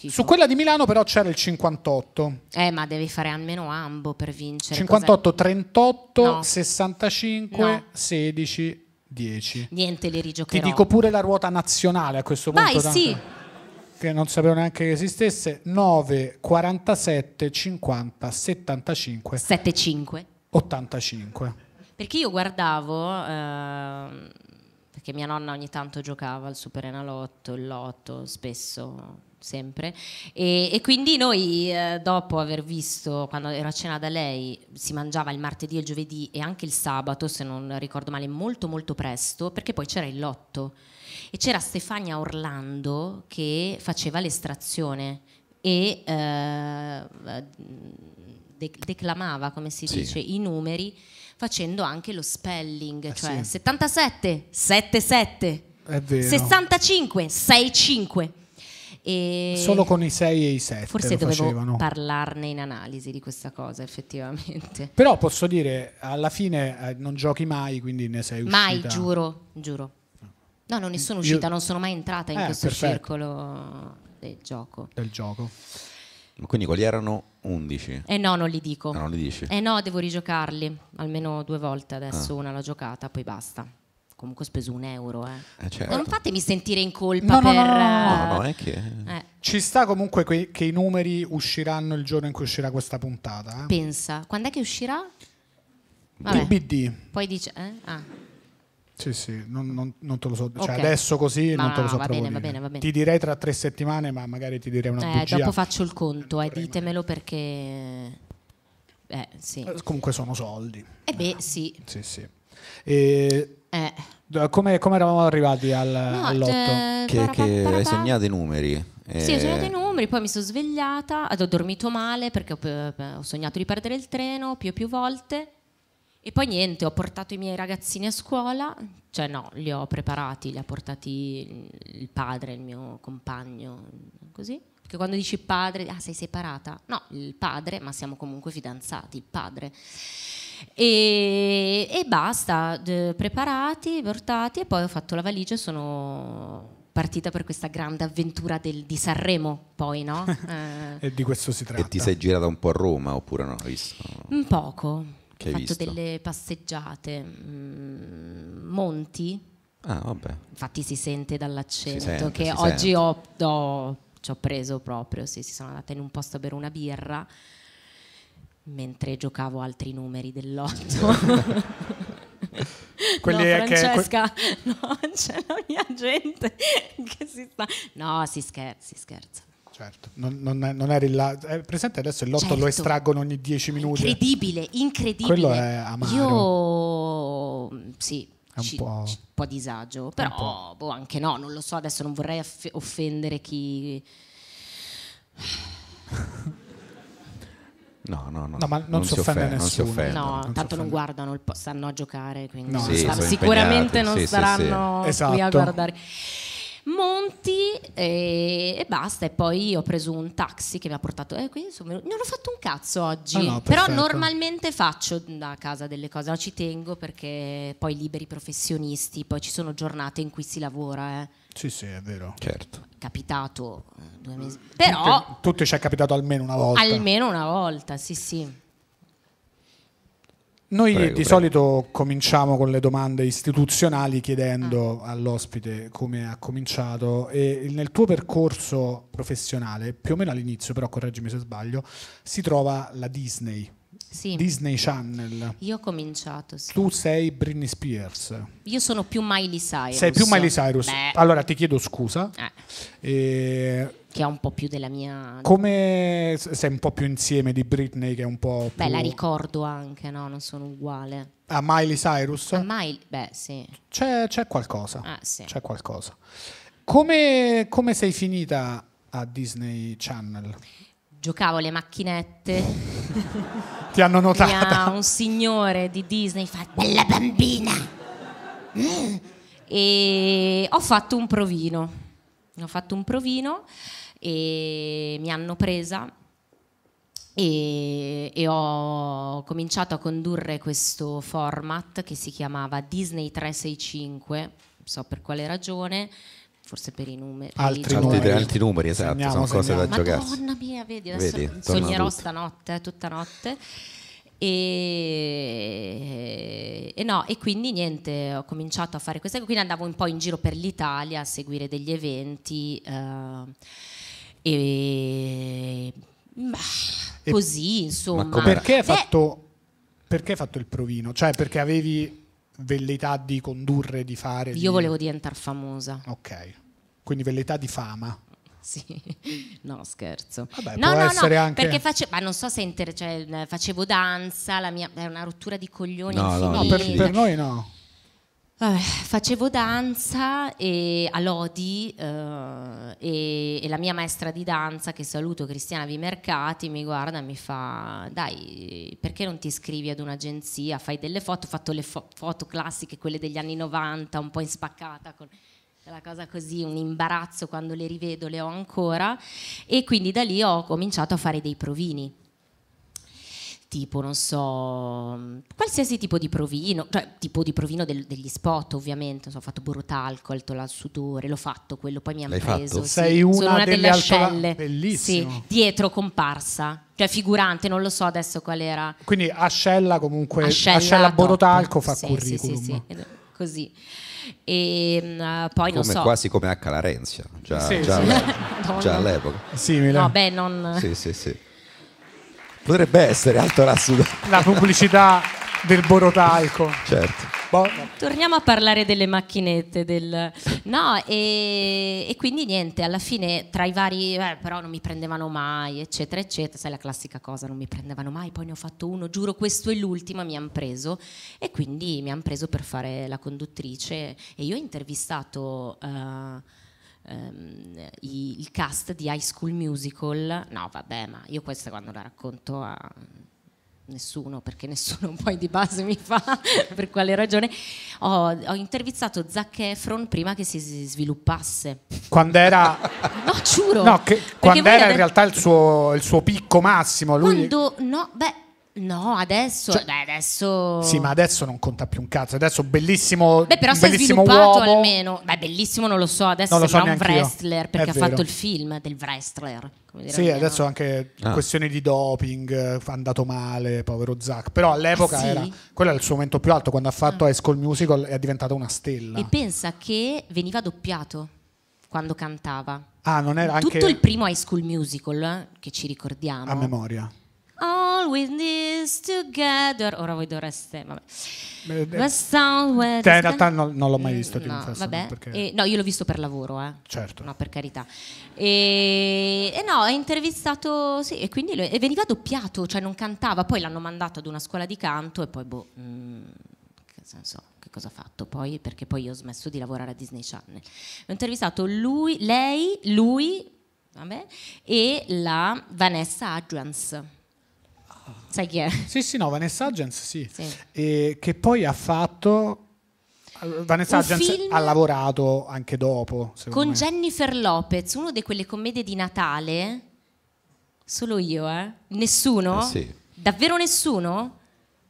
Su quella di Milano però c'era il 58. Eh, ma devi fare almeno ambo per vincere. 58, cos'è? 38, no. 65, no. 16, 10. Niente, le rigiocherò. Ti dico pure la ruota nazionale a questo punto. Vai, sì. Che non sapevo neanche che esistesse. 9, 47, 50, 75. 75. 85. Perché io guardavo... Eh, perché mia nonna ogni tanto giocava al Super Enalotto il Lotto, spesso sempre. E, e quindi noi, eh, dopo aver visto, quando ero a cena da lei, si mangiava il martedì e il giovedì e anche il sabato, se non ricordo male, molto molto presto, perché poi c'era il lotto. E c'era Stefania Orlando che faceva l'estrazione e eh, dec- declamava, come si sì. dice, i numeri facendo anche lo spelling, ah, cioè sì. 77, 77, 65, 65. E Solo con i 6 e i 7. Forse dovevo facevano. parlarne in analisi di questa cosa effettivamente. (laughs) Però posso dire, alla fine eh, non giochi mai, quindi ne sei uscita. Mai, giuro, giuro. No, non ne sono uscita, Io... non sono mai entrata in eh, questo perfetto. circolo del gioco. Del gioco. Quindi quali erano 11? Eh no, non li dico. Ah, non li dici? Eh no, devo rigiocarli almeno due volte adesso, ah. una l'ho giocata, poi basta comunque ho speso un euro. Eh. Eh, certo. Non fatemi sentire in colpa no, per... No, no, no, no è che... Eh. Ci sta comunque que- che i numeri usciranno il giorno in cui uscirà questa puntata. Eh. Pensa, quando è che uscirà? Vabbè. Poi dice... Eh? Ah. Sì, sì, non, non, non, te lo so. Cioè, okay. adesso così ma non te lo so. Va bene, va bene, va bene. Ti direi tra tre settimane, ma magari ti direi una eh, bugia. Dopo faccio il conto, eh, ditemelo perché. Eh, sì. Eh, comunque sono soldi. Eh beh, sì. Sì, sì. E eh. Come, come, eravamo arrivati al, no, all'otto? Eh, che, che hai sognato i numeri. Eh. Sì, ho eh. sognato i numeri, poi mi sono svegliata, ho dormito male perché ho, eh, ho sognato di perdere il treno più e più volte. E poi niente, ho portato i miei ragazzini a scuola, cioè no, li ho preparati, li ha portati il padre, il mio compagno, così. Perché quando dici padre, ah sei separata? No, il padre, ma siamo comunque fidanzati, il padre e, e basta, de, preparati, portati e poi ho fatto la valigia e sono partita per questa grande avventura del, di Sanremo, poi no? (laughs) Eh. e di questo si tratta. E ti sei girata un po' a Roma oppure no? Visto? Un poco. Che ho fatto visto? delle passeggiate, mm, monti. Ah, vabbè. Infatti si sente dall'accento sente, che oggi ho, ho, ci ho preso proprio, sì, si sono andata in un posto a bere una birra mentre giocavo altri numeri dell'otto. (laughs) Quelle no, Francesca, que- (laughs) no, c'è la mia gente che si sta... No, si scherza, si scherza. Certo, non, non, non eri là. È presente adesso il lotto certo. lo estraggono ogni 10 minuti. Incredibile, incredibile. Quello è amaro. Io sì, è un, ci, po'... Ci, un po' disagio, però po'. Boh, anche no, non lo so, adesso non vorrei aff- offendere chi (laughs) No, no, no, no, ma non, non si offende, offende nessuno. Non si offende, no, non tanto non guardano, il po- stanno a giocare, quindi no. sì, stanno, sicuramente non sì, saranno sì, esatto. qui a guardare. Monti e, eh, e, basta. E poi ho preso un taxi che mi ha portato. Eh, non ho fatto un cazzo oggi. Ah, no, però normalmente faccio da casa delle cose. No, ci tengo perché poi liberi professionisti, poi ci sono giornate in cui si lavora. Eh. Sì, sì, è vero. Certo. Capitato eh, due mesi. Però... Tutte, tutte ci è capitato almeno una volta. Almeno una volta, sì, sì. Noi prego, di prego. solito cominciamo con le domande istituzionali chiedendo ah. all'ospite come ha cominciato e nel tuo percorso professionale, più o meno all'inizio, però correggimi se sbaglio, si trova la Disney sì. Disney Channel. Io ho cominciato, sì. Tu sei Britney Spears. Io sono più Miley Cyrus. Sei più Miley Cyrus. Beh. Allora ti chiedo scusa. Eh. E... Che è un po' più della mia... Come sei un po' più insieme di Britney che è un po'... Più... Beh, la ricordo anche, no? Non sono uguale. A Miley Cyrus? A Miley... Beh, sì. C'è, c'è qualcosa. Ah, sì. C'è qualcosa. Come, come sei finita a Disney Channel? Giocavo le macchinette. (laughs) Ti hanno notata. un signore di Disney fa bella bambina. Mm. E ho fatto un provino. Ho fatto un provino e mi hanno presa e, e, ho cominciato a condurre questo format che si chiamava Disney 365, non so per quale ragione, forse per i numeri. Altri, altri, numeri. altri numeri, esatto, segniamo, sono cose segniamo. da giocare. Madonna mia, vedi, adesso vedi, sognerò stanotte, eh, tutta notte. E, e, no, e quindi niente, ho cominciato a fare queste quindi andavo un po' in giro per l'Italia a seguire degli eventi uh, e, bah, così insomma. Ma perché hai fatto, perché fatto il provino? Cioè perché avevi velleità di condurre, di fare. Io di... volevo diventare famosa. Ok, quindi velleità di fama. Sì, (laughs) no scherzo. Vabbè, no, no, no, anche... perché face... ma non so se inter... cioè, facevo danza, la mia... è una rottura di coglioni. No, no, no per, per noi no facevo danza e, a Lodi uh, e, e, la mia maestra di danza, che saluto Cristiana Vimercati, mi guarda e mi fa dai perché non ti iscrivi ad un'agenzia, fai delle foto, ho fatto le fo- foto classiche, quelle degli anni 90, un po' in spaccata con la cosa così, un imbarazzo quando le rivedo, le ho ancora e quindi da lì ho cominciato a fare dei provini tipo, non so, mm, qualsiasi tipo di provino, cioè tipo di provino del, degli spot ovviamente, so, ho fatto borotalco, alto al sudore, l'ho fatto quello, poi mi hanno preso. Fatto? Sei sì, una, sono una delle, delle ascelle, bellissimo. Sì, dietro comparsa, cioè figurante, non lo so adesso qual era. Quindi ascella comunque, ascella, ascella borotalco fa sì, curriculum. Sì, sì, sì, così. E ehm, uh, poi come, non so. Quasi come a Calarenzia, già, sì, già, sì. (laughs) già all'epoca. Simile. No, beh, non... Sì, sì, sì. Potrebbe essere Alto Rassudo. La pubblicità del Borotalco. Certo. Boh. Torniamo a parlare delle macchinette. Del... No, e, e, quindi niente, alla fine tra i vari, eh, però non mi prendevano mai, eccetera, eccetera, sai la classica cosa, non mi prendevano mai, poi ne ho fatto uno, giuro questo è l'ultimo, mi hanno preso e quindi mi hanno preso per fare la conduttrice e io ho intervistato... Uh, ehm, i, il cast di High School Musical. No, vabbè, ma io questa quando la racconto a nessuno, perché (laughs) nessuno poi di base mi fa, (laughs) per quale ragione, ho, ho, intervistato Zac Efron prima che si sviluppasse. Quando era... (laughs) No, giuro! No, che, quando era in realtà il suo, il suo picco massimo. Lui... Quando... No, beh No, adesso, cioè, beh, adesso. Sì, ma adesso non conta più un cazzo. Adesso bellissimo. Beh, però si è sviluppato uomo. almeno. Beh, bellissimo, non lo so. Adesso non lo so un wrestler perché ha fatto il film del wrestler. sì, adesso no. anche ah. questioni di doping. andato male, povero Zach. Però all'epoca ah, sì? era. Quello era il suo momento più alto. Quando ha fatto ah. High School Musical è diventata una stella. E pensa che veniva doppiato quando cantava. Ah, non era Tutto anche. Tutto il primo High School Musical eh, che ci ricordiamo. A memoria All with this together. Ora voi dovreste. Vabbè. Beh, The sound cioè, in realtà non, non, l'ho mai mm, visto. No, vabbè. Perché... Eh, no, io l'ho visto per lavoro, eh. Certo. No, per carità. E, e no, ha intervistato. Sì, e quindi e veniva doppiato, cioè non cantava. Poi l'hanno mandato ad una scuola di canto e poi, boh. Mm, che senso che cosa ha fatto poi, perché poi io ho smesso di lavorare a Disney Channel. Ho intervistato lui, lei, lui, vabbè, e la Vanessa Adjuans Sai chi è? Sì, sì, no, Vanessa Hudgens, sì. sì. E, che poi ha fatto... Eh, Vanessa Hudgens ha lavorato anche dopo. Con me. Jennifer Lopez, una di quelle commedie di Natale. Solo io, eh? Nessuno? Eh sì. Davvero nessuno?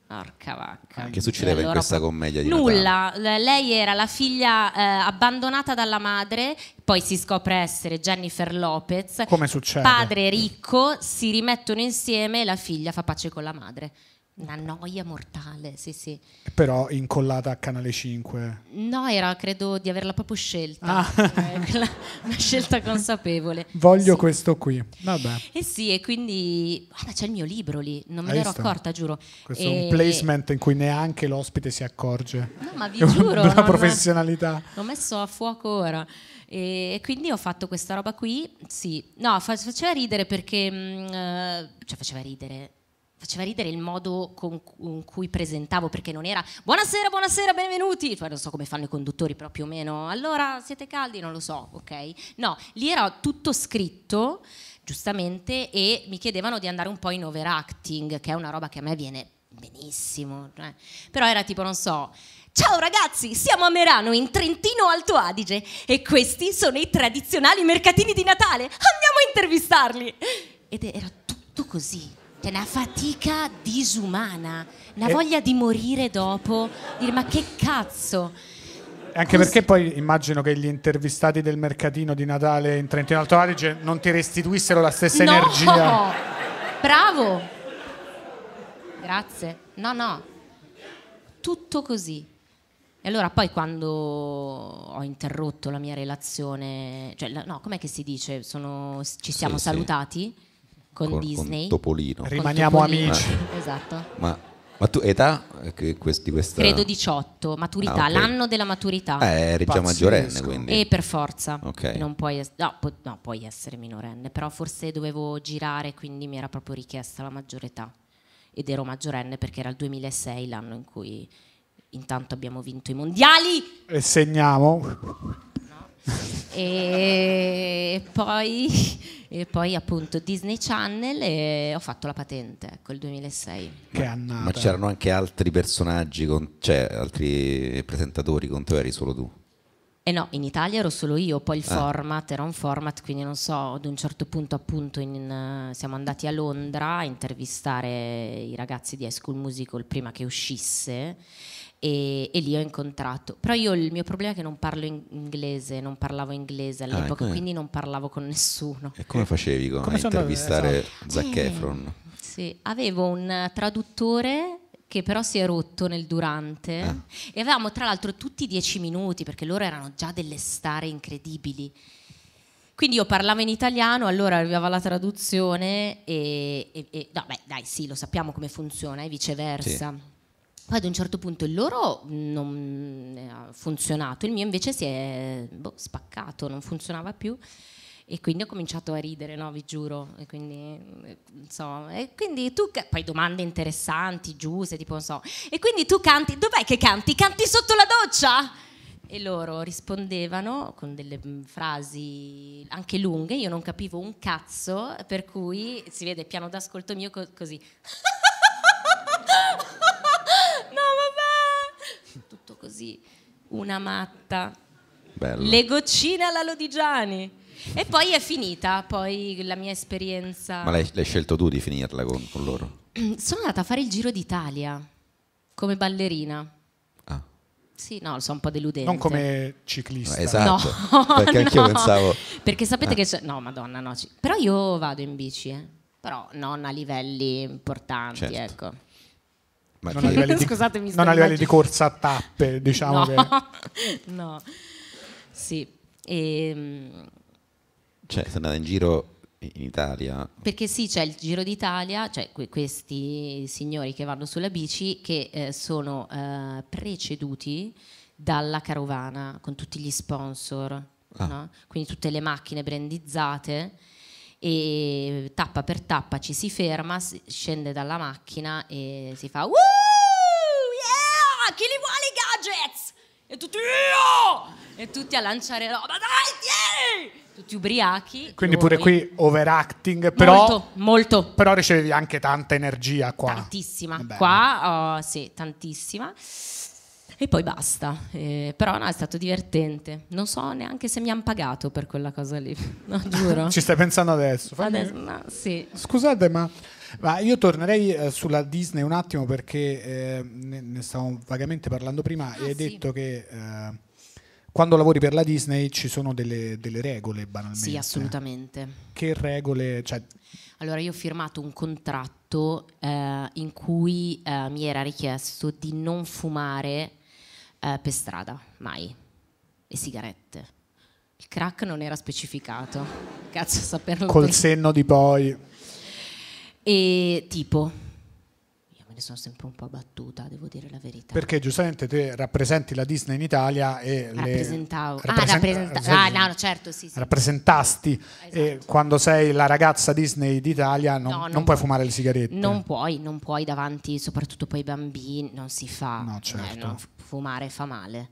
Porca vacca. Che succedeva allora, in questa commedia di Nulla, Natale? lei era la figlia eh, abbandonata dalla madre, poi si scopre essere Jennifer Lopez. Come succede? Padre ricco, si rimettono insieme e la figlia fa pace con la madre una noia mortale, sì, sì. Però incollata a Canale 5? No, era, credo di averla proprio scelta, ah. una eh, scelta consapevole. Voglio sì. questo qui, vabbè. E eh sì, e quindi guarda, ah, c'è il mio libro lì, non me ne ero accorta, giuro. Questo e... è un placement in cui neanche l'ospite si accorge. No, ma vi (laughs) giuro. La professionalità. L'ho messo a fuoco ora. E quindi ho fatto questa roba qui, sì. No, faceva ridere perché... Mh, mm, eh, cioè faceva ridere faceva ridere il modo con cui presentavo, perché non era buonasera, buonasera, benvenuti, cioè, non so come fanno i conduttori, proprio o meno, allora siete caldi, non lo so, ok? No, lì era tutto scritto, giustamente, e mi chiedevano di andare un po' in overacting, che è una roba che a me viene benissimo, eh. però era tipo, non so... Ciao ragazzi, siamo a Merano in Trentino Alto Adige e questi sono i tradizionali mercatini di Natale. Andiamo a intervistarli. Ed era tutto così c'è una fatica disumana, una eh. voglia di morire dopo, dire ma che cazzo. Anche perché poi immagino che gli intervistati del mercatino di Natale in Trentino Alto Adige non ti restituissero la stessa no! energia. Bravo! Grazie. No, no. Tutto così. E allora poi quando ho interrotto la mia relazione, cioè, no, com'è che si dice? Sono, ci siamo sì, salutati? Sì con, con Disney. Con Topolino. Rimaniamo con Topolino. amici. Ma, (laughs) esatto. Ma, ma tu età eh, di questa? Credo 18, maturità, ah, okay. l'anno della maturità. Eh, eri già maggiorenne quindi. E per forza. Okay. Non puoi, no, po- no, puoi essere minorenne, però forse dovevo girare, quindi mi era proprio richiesta la maggiore età. Ed ero maggiorenne perché era il 2006 l'anno in cui intanto abbiamo vinto i mondiali. E segniamo e, poi, e, poi, appunto Disney Channel e ho fatto la patente, ecco, il 2006. Che annata. Ma c'erano anche altri personaggi, con, cioè altri presentatori con te eri solo tu? Eh no, in Italia ero solo io, poi il ah. format era un format, quindi non so, ad un certo punto appunto in, siamo andati a Londra a intervistare i ragazzi di High School Musical prima che uscisse e, e, lì ho incontrato. Però io il mio problema è che non parlo inglese, non parlavo inglese all'epoca, ah, ecco, eh. quindi non parlavo con nessuno. E come facevi con, come a intervistare esatto. Zac eh, Efron? Eh, sì, avevo un traduttore che però si è rotto nel durante ah. e avevamo tra l'altro tutti dieci minuti perché loro erano già delle stare incredibili. Quindi io parlavo in italiano, allora arrivava la traduzione e, e, e no, beh, dai, sì, lo sappiamo come funziona e viceversa. Sì. Poi ad un certo punto il loro non eh, ha funzionato, il mio invece si è boh, spaccato, non funzionava più e quindi ho cominciato a ridere, no, vi giuro. E quindi, insomma, eh, e quindi tu, poi domande interessanti, giuse, tipo, non so, e quindi tu canti, dov'è che canti? Canti sotto la doccia? E loro rispondevano con delle mm, frasi anche lunghe, io non capivo un cazzo, per cui si vede piano d'ascolto mio co- così. (laughs) così una matta. Bello. Le goccine alla Lodigiani. E poi è finita poi la mia esperienza. Ma l'hai, l'hai scelto tu di finirla con, con, loro? (clears throat) Sono andata a fare il giro d'Italia come ballerina. Ah. Sì, no, sono un po' deludente. Non come ciclista. No, esatto. No, (laughs) perché anche (laughs) no. pensavo. Perché sapete ah. che c'è. No, madonna, no. Però io vado in bici, eh. però non a livelli importanti, certo. ecco. Ma non, a livelli, di, Scusatemi, non a livelli di, corsa a tappe, diciamo no. che... (laughs) no, sì. E... Ehm, cioè, sei andata in giro in Italia? Perché sì, c'è il Giro d'Italia, cioè que- questi signori che vanno sulla bici che eh, sono eh, preceduti dalla carovana con tutti gli sponsor, ah. no? quindi tutte le macchine brandizzate e tappa per tappa ci si ferma, scende dalla macchina e si fa Woo! Yeah! Chi li vuole i gadgets? E tutti io! E tutti a lanciare roba, dai, tieni! Tutti ubriachi. Quindi pure qui overacting, però... Molto, molto. Però ricevevi anche tanta energia qua. Tantissima. Eh qua, oh, sì, tantissima. E poi basta, eh, però no, è stato divertente. Non so neanche se mi hanno pagato per quella cosa lì, (laughs) no, giuro. Ci stai pensando adesso? adesso no, sì. Scusate, ma, ma, io tornerei eh, sulla Disney un attimo perché eh, ne, ne stavamo vagamente parlando prima ah, e hai sì. detto che eh, quando lavori per la Disney ci sono delle, delle, regole, banalmente. Sì, assolutamente. Che regole? Cioè... Allora, io ho firmato un contratto eh, in cui mi era richiesto di non fumare eh, per strada, mai. Le sigarette. Il crack non era specificato. Cazzo, saperlo. Col senno di poi. E tipo, io me ne sono sempre un po' battuta, devo dire la verità. Perché giustamente te rappresenti la Disney in Italia e rappresentavo. Le... Rappresen... Ah, rappresenta... ah, no, no, certo, sì, sì. Rappresentasti esatto. e quando sei la ragazza Disney d'Italia non, no, non, non puoi fumare le sigarette. Non puoi, non puoi davanti, soprattutto poi ai bambini, non si fa. No, eh, certo. Eh, no fumare fa male.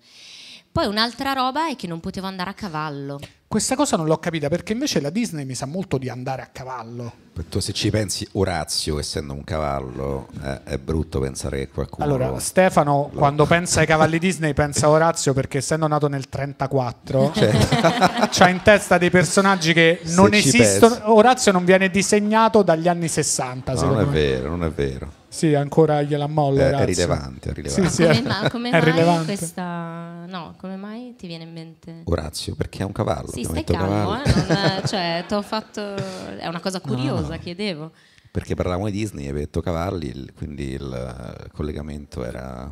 Poi un'altra roba è che non potevo andare a cavallo. Questa cosa non l'ho capita perché invece la Disney mi sa molto di andare a cavallo. Tu se ci pensi, Orazio, essendo un cavallo, eh, è brutto pensare che qualcuno. Allora, Stefano, lo... quando pensa ai cavalli (laughs) Disney, pensa a Orazio perché essendo nato nel 34, (laughs) certo. Cioè. (laughs) c'ha in testa dei personaggi che non esistono. Orazio non viene disegnato dagli anni 60, secondo me. Non è vero, non è vero. Sì, ancora gliela molla. Eh, è rilevante, è rilevante. Sì, sì, come, ma, come è mai rilevante. questa... No, come mai ti viene in mente... Orazio, perché è un cavallo. Sì, stai calmo, eh, non, (laughs) cioè, t'ho fatto... È una cosa curiosa, no. chiedevo. Perché parlavamo di Disney, e avevi detto cavalli, quindi il eh, collegamento era...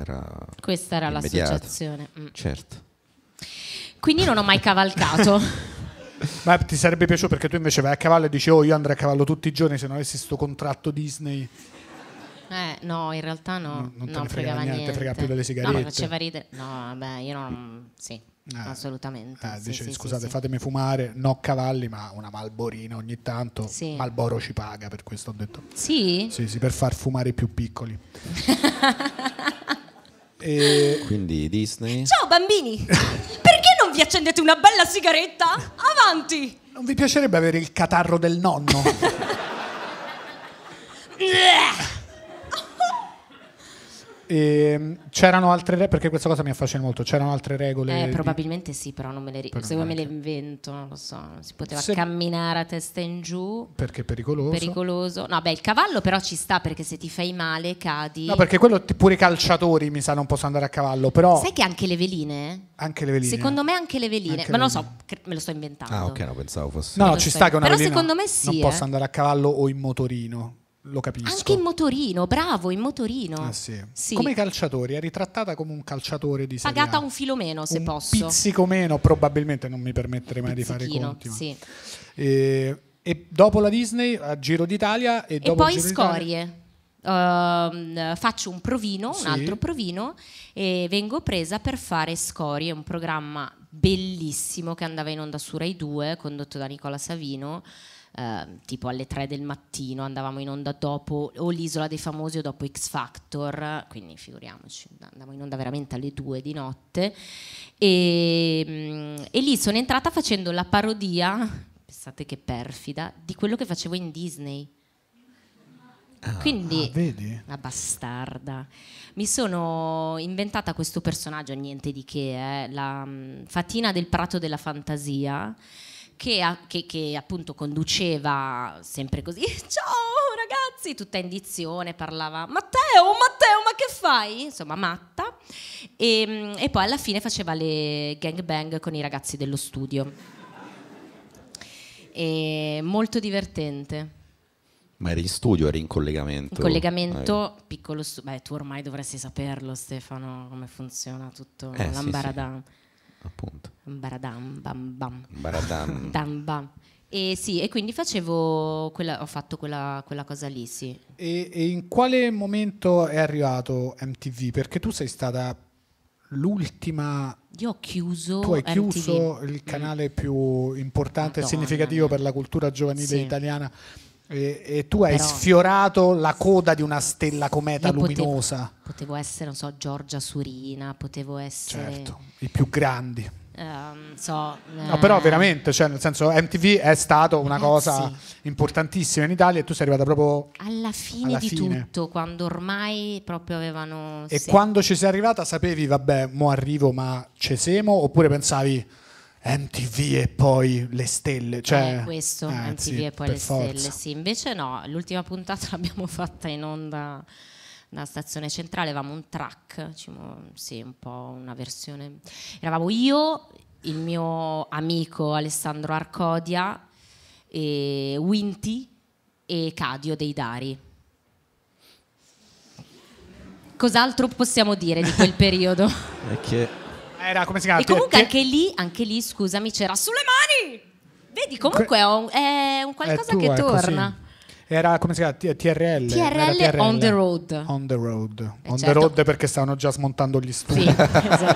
era questa era immediato. l'associazione. Mm. Certo. Quindi non ho mai cavalcato. (laughs) Ma ti sarebbe piaciuto perché tu invece vai a cavallo e dici oh io andrei a cavallo tutti i giorni se non avessi questo contratto Disney. Eh, no, in realtà no. no non te non fregava, fregava niente, niente. fregava più delle sigarette. No, faceva ridere. No, vabbè, io non... Sì. Ah, assolutamente. Ah, sì, dice, sì, scusate, sì, fatemi fumare, no cavalli, ma una malborina ogni tanto. Malboro ci paga, per questo ho detto. Sì? Sì, sì, per far fumare i più piccoli. (laughs) E... Quindi Disney. Ciao bambini! Perché non vi accendete una bella sigaretta? Avanti! Non vi piacerebbe avere il catarro del nonno? (laughs) E ehm, c'erano altre regole, perché questa cosa mi affascina molto, c'erano altre regole? Eh, probabilmente di... sì, però non me le ricordo. Se vuoi me le invento, non lo so, non si poteva se... camminare a testa in giù. Perché è pericoloso. Pericoloso. No, beh, il cavallo però ci sta perché se ti fai male cadi. No, perché quello pure i calciatori mi sa non possono andare a cavallo, però... Sai che anche le veline? Anche le veline. Secondo me anche le veline, anche ma non lo so, me lo sto inventando. Ah, ok, no, pensavo fosse... No, no ci sta che una però velina secondo me sì, non eh. possa andare a cavallo o in motorino lo capisco. Anche in motorino, bravo, in motorino. Ah, sì. Sì. Come i calciatori, è ritrattata come un calciatore di Serie Pagata A. un filo meno, se un posso. Pizzico meno, probabilmente non mi permetterei mai di fare i conti. Sì. E, e, dopo la Disney, a Giro d'Italia e, dopo e dopo poi Scorie. Uh, faccio un provino, sì. un altro provino e vengo presa per fare Scorie, un programma bellissimo che andava in onda su Rai 2 condotto da Nicola Savino eh, tipo alle 3 del mattino, andavamo in onda dopo o l'isola dei famosi o dopo X Factor, quindi figuriamoci, andavamo in onda veramente alle 2 di notte e, mm, e lì sono entrata facendo la parodia, pensate che perfida, di quello che facevo in Disney. Ah, quindi, ah, una bastarda. Mi sono inventata questo personaggio, niente di che, eh, la mm, fatina del prato della fantasia che, che, che appunto conduceva sempre così, (laughs) ciao ragazzi, tutta in dizione, parlava Matteo, Matteo, ma che fai? Insomma, matta. E, ehm, e poi alla fine faceva le gangbang con i ragazzi dello studio. E molto divertente. Ma eri in studio, eri in collegamento? In collegamento, eh. piccolo studio. Beh, tu ormai dovresti saperlo, Stefano, come funziona tutto eh, l'ambaradam. Sì, sì. Appunto. Baradam, bam, bam. Baradam. (laughs) Dam, bam. E sì, e quindi facevo quella, ho fatto quella, quella cosa lì, sì. E, e, in quale momento è arrivato MTV? Perché tu sei stata l'ultima... Io ho chiuso... Tu hai MTV. il canale più importante e significativo per la cultura giovanile sì. italiana e, e tu Però hai sfiorato la coda di una stella cometa luminosa. Potevo, essere, non so, Giorgia Surina, potevo essere... Certo, i più grandi. Um, so, eh. no, però eh, veramente, cioè, nel senso, MTV è stato una eh, cosa sì. importantissima in Italia e tu sei arrivata proprio alla fine alla di fine. tutto, quando ormai proprio avevano. E sì. quando ci sei arrivata, sapevi, vabbè, mo arrivo, ma ci siamo? Oppure pensavi MTV e poi le stelle. Cioè, eh, questo, eh, MTV e poi le forza. stelle, sì. Invece no, l'ultima puntata (laughs) l'abbiamo fatta in onda da stazione centrale, avevamo un track, sì, un po' una versione... Eravamo io, il mio amico Alessandro Arcodia, e Winti e Cadio dei Dari. Cos'altro possiamo dire di quel (laughs) periodo? È Perché... Era come si chiama? E comunque anche lì, anche lì, scusami, c'era sulle mani! Vedi, comunque è un qualcosa che torna. Era come si chiama? TRL? TRL, TRL. On the Road. On the Road. Eh on certo. the Road perché stavano già smontando gli studi. Sì,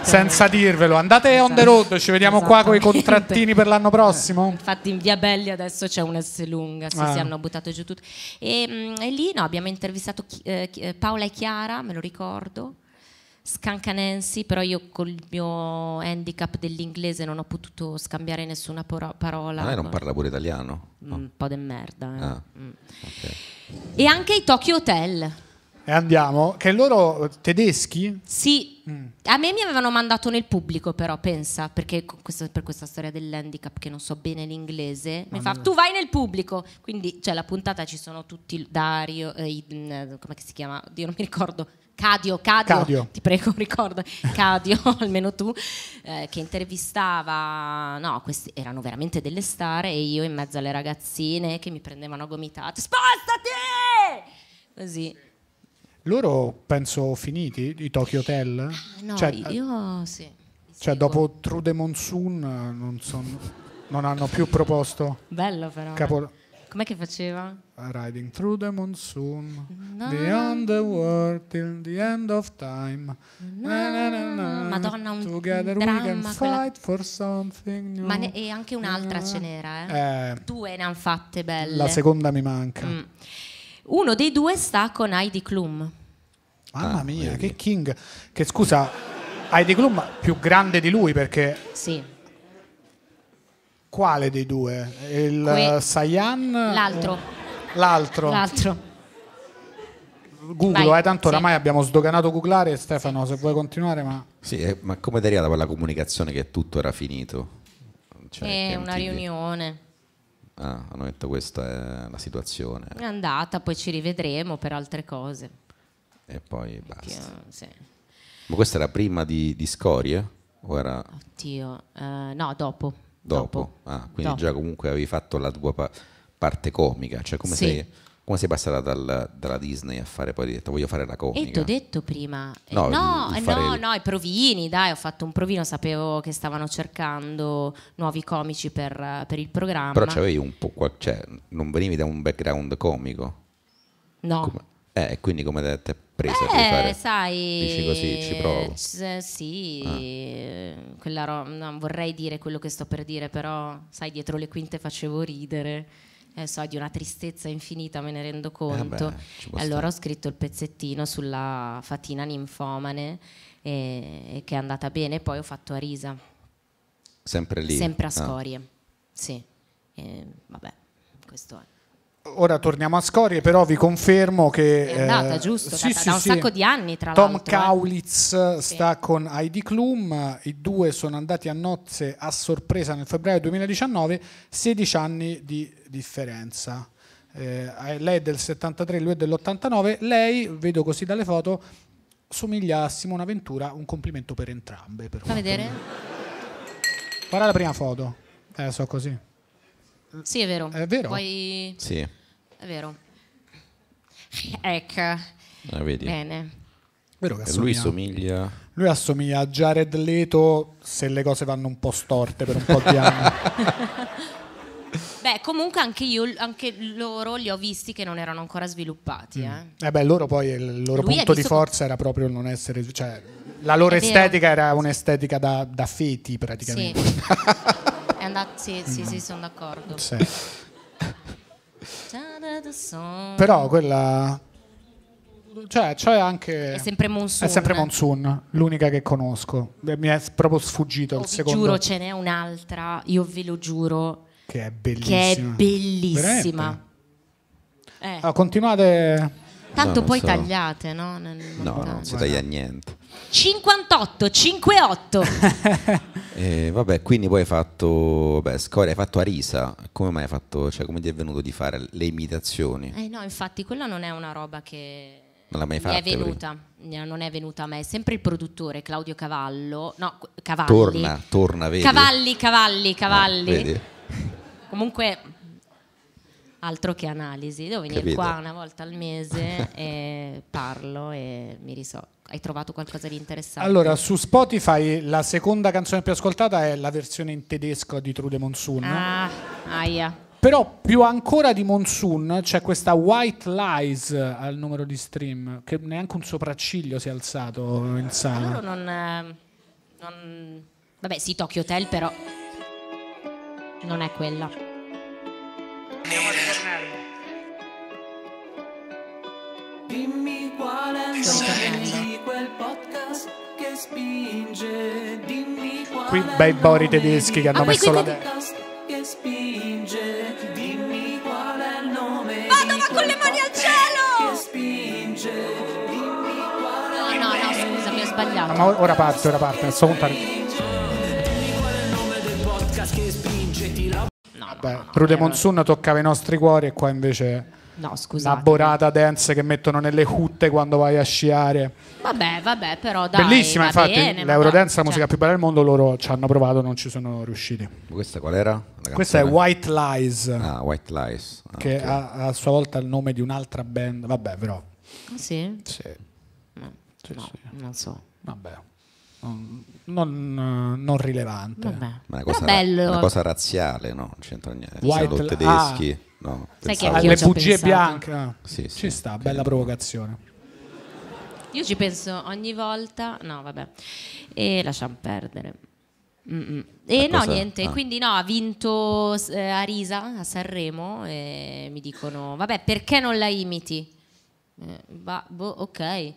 Senza dirvelo. Andate esatto. on the road, ci vediamo qua con i contrattini per l'anno prossimo. Eh, infatti in Via Belli adesso c'è un S lunga, sì, ah. si hanno buttato giù tutto. E, ehm, mh, e lì no, abbiamo intervistato eh, chi, eh, Paola e Chiara, me lo ricordo. Scanca Nancy, però io col mio handicap dell'inglese non ho potuto scambiare nessuna parola. Ma ah, lei non parla pure italiano? Mm, no? Un po' di merda. Eh. Ah, mm. okay. E anche i Tokyo Hotel. E andiamo, che loro tedeschi? Sì, mm. a me mi avevano mandato nel pubblico però, pensa, perché questo, per questa storia dell'handicap che non so bene l'inglese, Ma mi fa, tu vai nel pubblico, quindi c'è cioè, la puntata, ci sono tutti, Dario, eh, mm, come si chiama, io non mi ricordo, Cadio, Cadio, Cadio, ti prego (laughs) ricorda, Cadio, (laughs) almeno tu, eh, che intervistava, no, questi erano veramente delle star e io in mezzo alle ragazzine che mi prendevano a gomitate, spostati! Così. Loro penso finiti i Tokyo eh, Hotel? no, cioè, eh, io sì. Cioè dopo True the Monsoon eh, non, son, non hanno più proposto. Bello però. Capo... Com'è che faceva? Riding through the monsoon, no. beyond the world till the end of time. No. Na, na, na, Madonna, un Together dramma, we can fight quella... for something new. Ma ne, e anche un'altra eh, ce n'era, eh? eh? Due ne hanno fatte belle. La seconda mi manca. Mm. Uno dei due sta con Heidi Klum. Mamma ah, mia, ah, che king. Che scusa, Heidi Klum più grande di lui perché... Sì quale dei due? Il que... Saiyan? L'altro. L'altro. L'altro. Googlo, eh, tanto sì. oramai abbiamo sdoganato googlare Stefano, se vuoi continuare. Ma, sì, eh, ma come è arrivata quella comunicazione che tutto era finito? Cioè, eh, una riunione. Ah, hanno detto questa è la situazione. È andata, poi ci rivedremo per altre cose. E poi basta. Io, eh, sì. Ma questa era prima di, di Scorie? O era... Oddio, uh, no, dopo Dopo. dopo. Ah, quindi dopo. già comunque avevi fatto la tua pa- parte comica, cioè come sì. sei... Come sei passata dal, dalla Disney a fare poi detto voglio fare la comica? E ti ho detto prima. Eh, no, no, eh, no, il... no, i provini, dai, ho fatto un provino, sapevo che stavano cercando nuovi comici per, per il programma. Però c'avevi un po', cioè, non venivi da un background comico? No. Come? Eh, quindi come detto, è presa eh, fare? sai... Dici così, ci provo. C- eh, eh, sì, ah. quella ro- no, vorrei dire quello che sto per dire, però sai, dietro le quinte facevo ridere. Eh, so, di una tristezza infinita me ne rendo eh, conto. Eh beh, allora ho scritto il pezzettino sulla fatina ninfomane e che è andata bene, poi ho fatto Arisa. Sempre lì? Sempre a ah. Scorie, ah. sì. vabbè, questo è. Ora torniamo a Scorie, però vi confermo che... È andata, eh, giusto? Sì, sì, da un sì. sacco di anni, tra Tom l'altro. Tom eh. Kaulitz eh. sta con Heidi Klum, i due sono andati a nozze a sorpresa nel febbraio 2019, 16 anni di differenza. Eh, lei è del 73, lui è dell'89, lei, vedo così dalle foto, somiglia a Simona Ventura, un complimento per entrambe. Per Fa vedere? Guarda la prima foto, eh, so così. Sì, è vero. È vero? Poi... Sì. È vero. Ecco. Ah, vedi. Bene. Vero che assomiglia. Lui somiglia... Lui assomiglia a Jared Leto se le cose vanno un po' storte per un po' di anni. (laughs) Beh, comunque anche io, anche loro li ho visti che non erano ancora sviluppati. Mm. Eh, mm. eh beh, loro poi il loro Lui punto di forza era proprio non essere... Cioè, la loro è estetica vero. era un'estetica da, da, feti praticamente. Sì. (laughs) andata, sì, sì, sì, mm. sono d'accordo. Sì. Però quella... Cioè, c'è anche... È sempre Monsoon. È sempre eh? Monsoon, l'unica che conosco. Mi è proprio sfuggito oh, il secondo. giuro, ce n'è un'altra, io ve lo giuro. Che è bellissima. Che è bellissima. Eh. Ah, continuate... Tanto no, poi so. tagliate, no? Nel no, non si taglia niente. 58, 58. (laughs) eh, vabbè, quindi poi hai fatto, beh, Scoria, hai fatto Arisa, come mai hai fatto, cioè come ti è venuto di fare le imitazioni? Eh no, infatti quella non è una roba che... Non l'ha mai fatta? Mi è venuta, prima. non è venuta a me, è sempre il produttore Claudio Cavallo, no, Cavalli. Torna, torna, vedi. Cavalli, Cavalli, ah, Cavalli. Ah, Comunque altro che analisi. Devo venire Capito. qua una volta al mese e parlo e mi risolvo. Hai trovato qualcosa di interessante? Allora, su Spotify la seconda canzone più ascoltata è la versione in tedesco di Trude Monsoon. Ah, aia. Però più ancora di Monsoon c'è questa White Lies al numero di stream, che neanche un sopracciglio si è alzato in sala. Loro non, ehm, non... Vabbè, sì, Tokyo Hotel, però non è quella. Dobbiamo ritornare. Dimmi qual è il nome di quel podcast che spinge. Dimmi qual qui bei bori tedeschi che hanno messo la testa. Che Vado ma con le mani al cielo! Che No, no, no, scusami, ho sbagliato. ora parte, ora parte, non so contare. Dimmi qual è il nome del podcast che spinge, ti la No, Vabbè, no, no, no Monsun toccava i nostri cuori e qua invece... No, La borata dance che mettono nelle hutte quando vai a sciare. Vabbè, vabbè, però dai, Bellissima, infatti, bene, l'Eurodance è la musica cioè. più bella del mondo, loro ci hanno provato, non ci sono riusciti. Questa qual era? Questa è White Lies. Ah, White Lies. Ah, che okay. ha a sua volta il nome di un'altra band, vabbè, però. Sì? Sì. No, sì, no sì. non so. Vabbè. Mm, non, eh, non rilevante. Vabbè. Ma una cosa, bello. una cosa razziale, no? Non c'entra niente. White Siamo tedeschi. Ah. No, Sai che ah, le bugie bianche. Sì, ah. sì, ci sta, okay. bella provocazione. Io ci penso ogni volta, no, vabbè, e lasciamo perdere. Mm-mm. E no, cosa? niente, ah. quindi no, ha vinto eh, Arisa a Sanremo e mi dicono, vabbè, perché non la imiti? Eh, bah, boh, ok.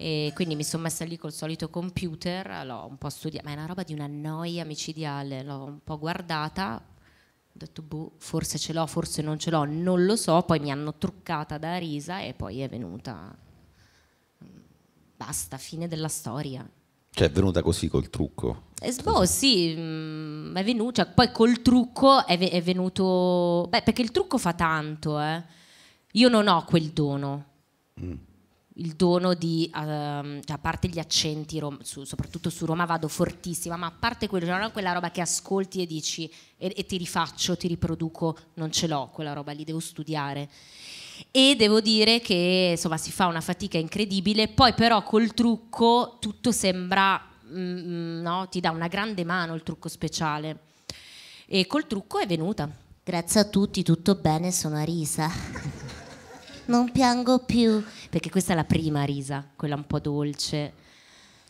E quindi mi sono messa lì col solito computer, l'ho un po' studiata, ma è una roba di una noia micidiale, l'ho un po' guardata, ho detto boh, forse ce l'ho, forse non ce l'ho, non lo so, poi mi hanno truccata da risa e poi è venuta, mm, basta, fine della storia. Cioè è venuta così col trucco? Eh, boh sì, mh, mm, è venuta, cioè, poi col trucco è, è, venuto, beh perché il trucco fa tanto, eh. io non ho quel dono. Mm il dono di, um, cioè a parte gli accenti, rom, su, soprattutto su Roma vado fortissima, ma a parte quello, non ho quella roba che ascolti e dici e, e ti rifaccio, ti riproduco, non ce l'ho quella roba lì, devo studiare. E devo dire che insomma si fa una fatica incredibile, poi però col trucco tutto sembra, mm, mm no, ti dà una grande mano il trucco speciale. E col trucco è venuta. Grazie a tutti, tutto bene, sono a risa. (laughs) non piango più. Perché questa è la prima risa, quella un po' dolce.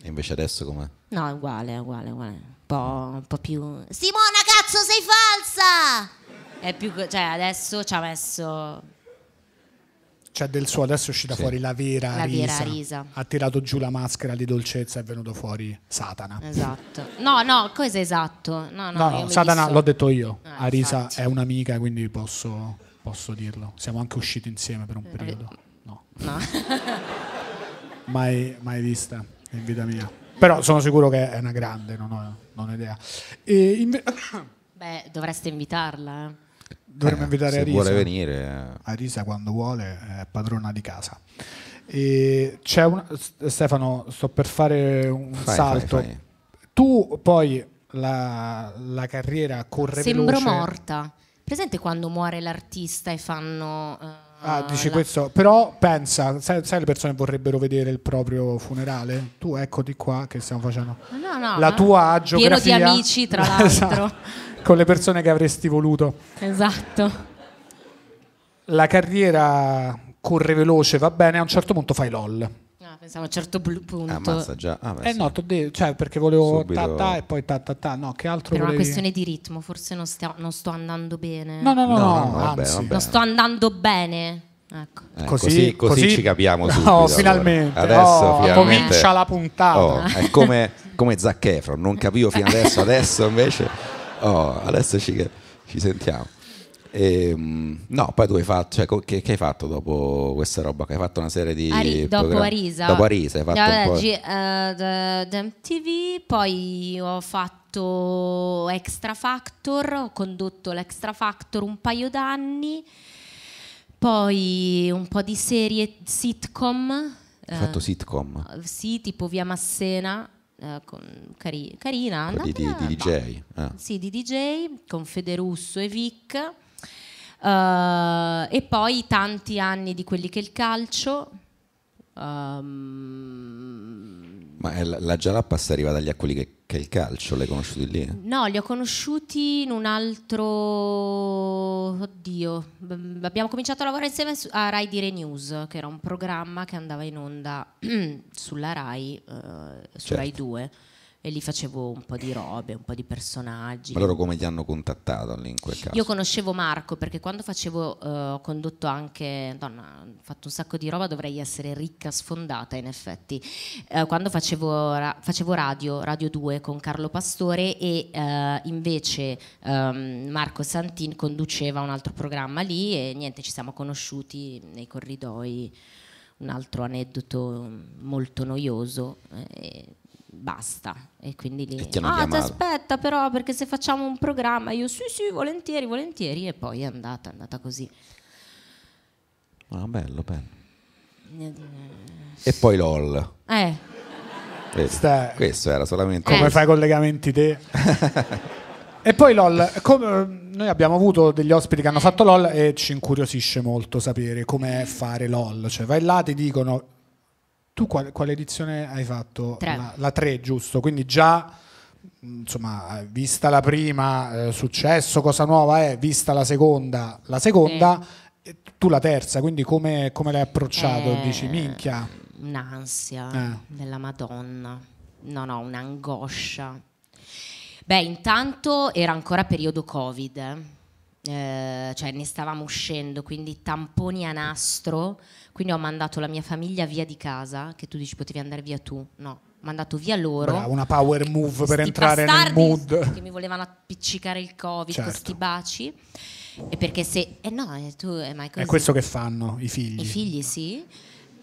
E invece adesso com'è? No, è uguale, è uguale, è uguale. Un po', un po', più... Simona, cazzo, sei falsa! È più... Cioè, adesso ci ha messo... Cioè, del suo, adesso è uscita sì. fuori la vera, la vera risa. Ha tirato giù la maschera di dolcezza e è venuto fuori Satana. Esatto. No, no, cosa esatto? No, no, no, no Satana disso... l'ho detto io. Ah, Arisa infatti. è un'amica, quindi posso posso dirlo. Siamo anche usciti insieme per un eh, periodo. No. no. (laughs) mai, mai vista in vita mia. Però sono sicuro che è una grande, non ho, non ho idea. Inve- (coughs) Beh, dovreste invitarla. Eh? Dovremmo eh, invitare se Arisa. vuole venire. Eh. Arisa quando vuole è padrona di casa. Una, Stefano, sto per fare un fai, salto. Fai, fai. Tu poi la, la, carriera corre Sembro veloce. morta. Presente quando muore l'artista e fanno... Uh, ah, dici la... questo, però pensa, sai, sai, le persone vorrebbero vedere il proprio funerale? Tu eccoti qua che stiamo facendo. Ah, no, no, la no. tua geografia. Pieno di amici, tra (laughs) l'altro. Esatto, con le persone che avresti voluto. Esatto. La carriera corre veloce, va bene, a un certo punto fai LOL pensavo a un certo punto. Ammazza già. Ah, eh sì. no, de- cioè perché volevo ta, ta e poi ta ta ta, no, che altro Per volevi... una questione di ritmo, forse non, stia- non sto andando bene. No, no, no, no, no, no vabbè, anzi. Vabbè. Non sto andando bene. Ecco. Eh, così, così, così, ci capiamo (laughs) subito. Oh, finalmente. Adesso oh, finalmente. comincia la puntata. Oh, è come, come Zac Efron, non capivo fino adesso, adesso invece... Oh, adesso ci, ci sentiamo. E, ehm, no, poi tu hai fatto, cioè, che, che, hai fatto dopo questa roba? Che hai fatto una serie di... Ari, dopo Arisa. Dopo Arisa hai fatto... Vabbè, G, uh, eh, MTV, poi ho fatto Extra Factor, ho condotto l'Extra Factor un paio d'anni, poi un po' di serie sitcom. Hai uh, fatto eh, sitcom? Eh, sì, tipo Via Massena. cari- carina, di, di, di, DJ, ah. sì, di DJ con Federusso e Vic. Uh, e poi tanti anni di quelli che il calcio. Um... Ma la, la Jalappa sta arrivata agli quelli che, che il calcio, li hai conosciuti lì? Eh? No, li ho conosciuti in un altro... Oddio, mm, abbiamo cominciato a lavorare insieme a Rai Dire News, che era un programma che andava in onda (clears throat) sulla Rai, eh, su certo. Rai 2 e lì facevo un po' di robe, un po' di personaggi. Ma loro come ti hanno contattato lì in quel caso? Io conoscevo Marco perché quando facevo, eh, ho condotto anche, donna, ho fatto un sacco di roba, dovrei essere ricca, sfondata in effetti. Eh, quando facevo, ra- facevo, radio, Radio 2 con Carlo Pastore e eh, invece ehm, Marco Santin conduceva un altro programma lì e niente, ci siamo conosciuti nei corridoi. Un altro aneddoto molto noioso. Eh, basta. E quindi lì, e ah, ti aspetta però perché se facciamo un programma, io sì sì, volentieri, volentieri, e poi è andata, è andata così. Ah, bello, bello. Eh, e poi LOL. Eh. Questo, questo era solamente... Come eh. fai collegamenti te? E poi LOL, come, noi abbiamo avuto degli ospiti che hanno fatto LOL e ci incuriosisce molto sapere com'è fare LOL. Cioè vai là, ti dicono tu quale, quale edizione hai fatto? Tre. La, la 3, giusto? Quindi già insomma, vista la prima, eh, successo, cosa nuova è, vista la seconda, la seconda, eh. tu la terza, quindi come, come l'hai approcciato? Eh, Dici minchia. Un'ansia eh. della Madonna, no, no, un'angoscia. Beh, intanto era ancora periodo Covid. Eh. Eh, cioè ne stavamo uscendo, quindi tamponi a nastro, quindi ho mandato la mia famiglia via di casa, che tu dici potevi andare via tu, no, ho mandato via loro. Brava, una power move per entrare nel mood. (laughs) Che mi volevano appiccicare il covid, certo. questi baci. E perché se... Eh no, eh, tu, eh, ma è, è questo che fanno i figli. I figli sì.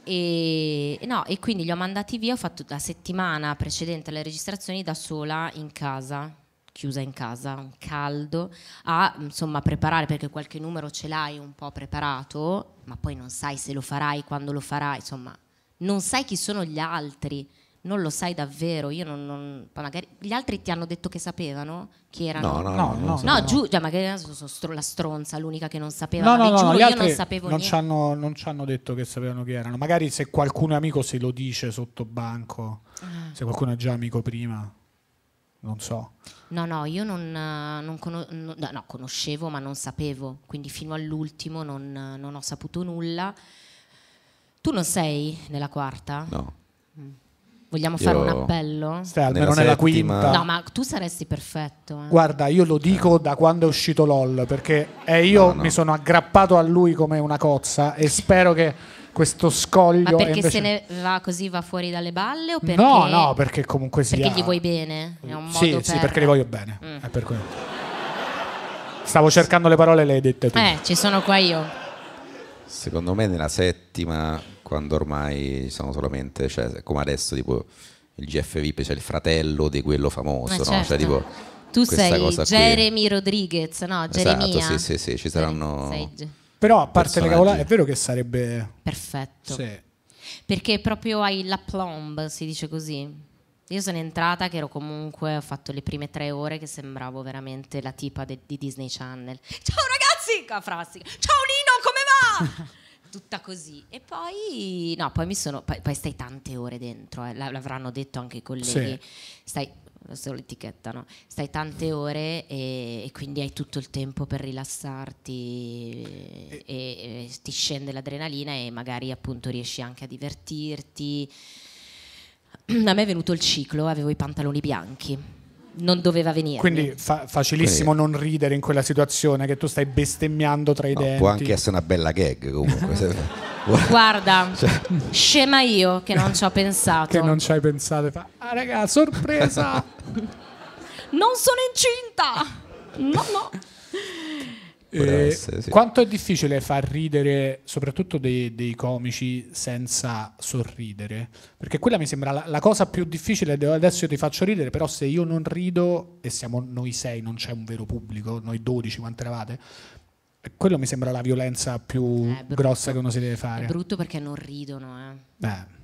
E, no, e quindi li ho mandati via, ho fatto la settimana precedente alle registrazioni da sola in casa chiusa in casa, un caldo, a insomma preparare perché qualche numero ce l'hai un po' preparato, ma poi non sai se lo farai, quando lo farai, insomma, non sai chi sono gli altri, non lo sai davvero. Io non, non magari gli altri ti hanno detto che sapevano chi erano. No, no, no, no, no, no giù, cioè, magari sono, sono la stronza, l'unica che non sapeva. No, no, no, giuro, no, gli altri non sapevo non ci, hanno, non ci hanno detto che sapevano chi erano. Magari se qualcun amico se lo dice sotto banco, ah. se qualcuno è già amico prima non so. No, no, io non, non conos- no, no, conoscevo ma non sapevo, quindi fino all'ultimo non, non, ho saputo nulla. Tu non sei nella quarta? No. Mm. Vogliamo io... fare un appello? Stai almeno nella, nella quinta. No, ma tu saresti perfetto. Eh. Guarda, io lo dico da quando è uscito LOL, perché eh, io no, mi sono aggrappato a lui come una cozza e spero che questo scoglio. Ma perché invece... se ne va così, va fuori dalle balle? O perché... No, no, perché comunque sia. Perché gli vuoi bene? sì, per... sì, perché li voglio bene. Mm. È per quello. Stavo cercando le parole, le hai dette tu. Eh, ci sono qua io. Secondo me nella settima, quando ormai sono solamente, cioè, come adesso, tipo il GF VIP, c'è cioè il fratello di quello famoso, certo. no? Cioè, certo. tipo, tu sei Jeremy qui. Rodriguez, no? Jeremia. Esatto, sì, sì, sì, ci saranno... Sei... Però a parte le cavolate, è vero che sarebbe... Perfetto. Sì. Perché proprio hai la plomb, si dice così. Io sono entrata che ero comunque, ho fatto le prime tre ore che sembravo veramente la tipa de, di Disney Channel. Ciao ragazzi! Ciao Nino, come va? (laughs) Tutta così. E poi, no, poi mi sono, poi, poi stai tante ore dentro, eh, l'avranno detto anche i colleghi. Sì. Stai solo l'etichetta, no? stai tante ore e, e, quindi hai tutto il tempo per rilassarti e, e, e, ti scende l'adrenalina e magari appunto riesci anche a divertirti. (clears throat) A me è venuto il ciclo, avevo i pantaloni bianchi non doveva venire. Quindi fa- facilissimo Quindi... non ridere in quella situazione che tu stai bestemmiando tra i no, denti. Può anche essere una bella gag comunque. (laughs) Guarda, cioè... scema io che non ci ho pensato. Che non ci hai pensato. Fa, ah raga, sorpresa! (laughs) non sono incinta! No, no. Eh, essere, sì. Quanto è difficile far ridere, soprattutto dei, dei, comici, senza sorridere? Perché quella mi sembra la, la, cosa più difficile. Adesso io ti faccio ridere, però se io non rido e siamo noi sei, non c'è un vero pubblico, noi dodici, quante eravate? Quello mi sembra la violenza più eh, grossa che uno si deve fare. È brutto perché non ridono, eh. Beh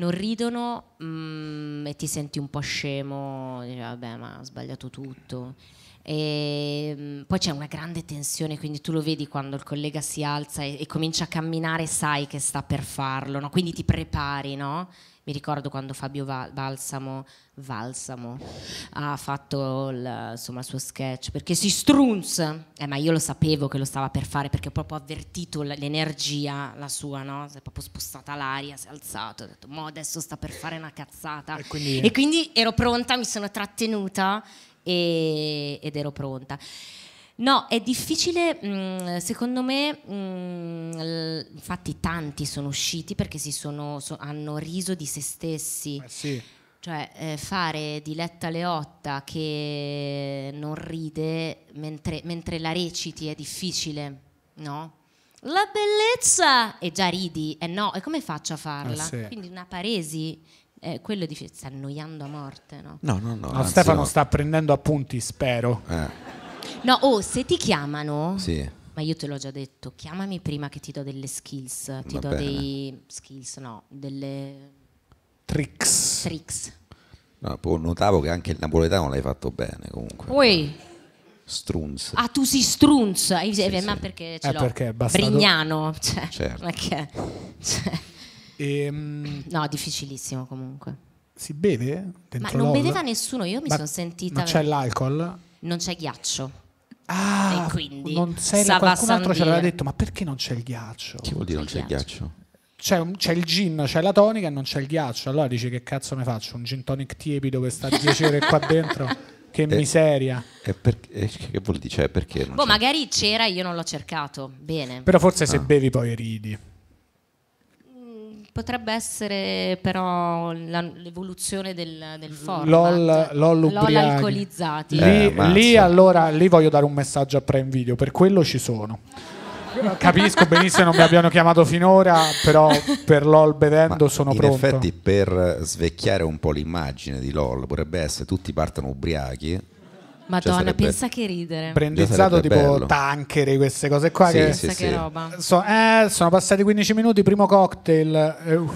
non ridono mh, mm, e ti senti un po' scemo, dici vabbè ma ho sbagliato tutto. E, mh, mm, poi c'è una grande tensione, quindi tu lo vedi quando il collega si alza e, e comincia a camminare, sai che sta per farlo, no? quindi ti prepari, no? Mi ricordo quando Fabio Val- Balsamo, Valsamo ha fatto il, insomma, il suo sketch perché si strunse, eh, ma io lo sapevo che lo stava per fare perché ho proprio avvertito l'energia, la sua, no? si è proprio spostata l'aria, si è alzato, ho detto mo adesso sta per fare una cazzata. E quindi, e quindi ero pronta, mi sono trattenuta e, ed ero pronta. No, è difficile, mm, secondo me, mm, infatti tanti sono usciti perché si sono, hanno riso di se stessi. Eh sì. Cioè, eh, fare Diletta Leotta che non ride mentre, mentre la reciti è difficile, no? La bellezza! E già ridi, e eh no, e come faccio a farla? Eh sì. Quindi una paresi eh, quello dice, sta annoiando a morte, no? No, no, no. no Stefano no. sta prendendo appunti, spero. Eh. No, oh, se ti chiamano... Sì. Ma io te l'ho già detto, chiamami prima che ti do delle skills, ti Va do bene. dei skills, no, delle tricks. tricks. No, boh, notavo che anche il napoletano l'hai fatto bene comunque. Poi Strunz. Ah, tu sei Strunz, eh, eh, sì, ma perché ce eh, l'ho. Perché bastato... Brignano, cioè, certo. perché, cioè. Ehm... No, difficilissimo comunque. Si beve? ma non beveva nessuno, io mi sono sentita... Ma c'è l'alcol? non c'è ghiaccio. Ah, e quindi non sei qualcun altro ce l'aveva detto, ma perché non c'è il ghiaccio? Che vuol dire non c'è il ghiaccio? C'è, un, c'è, il gin, c'è la tonica e non c'è il ghiaccio. Allora dici che cazzo ne faccio? Un gin tonic tiepido che sta a 10 ore qua dentro? Che (laughs) e, eh, miseria. E per, e eh, che vuol dire? Cioè, perché? boh, c'è? magari c'era e io non l'ho cercato. Bene. Però forse ah. se bevi poi ridi. Potrebbe essere però la, l'evoluzione del, del format. LOL, LOL, LOL alcolizzati. Eh, lì, eh, lì, allora, lì voglio dare un messaggio a Prime Video, per quello ci sono. Capisco benissimo non mi abbiano chiamato finora, però per LOL bevendo Ma sono in pronto. In effetti per svecchiare un po' l'immagine di LOL potrebbe essere tutti partono ubriachi Madonna, cioè pensa che ridere. Brandizzato tipo bello. tankeri, queste cose qua. Sì, che... Sì, sì. che roba. So, eh, sono passati 15 minuti, primo cocktail. Eh, uh.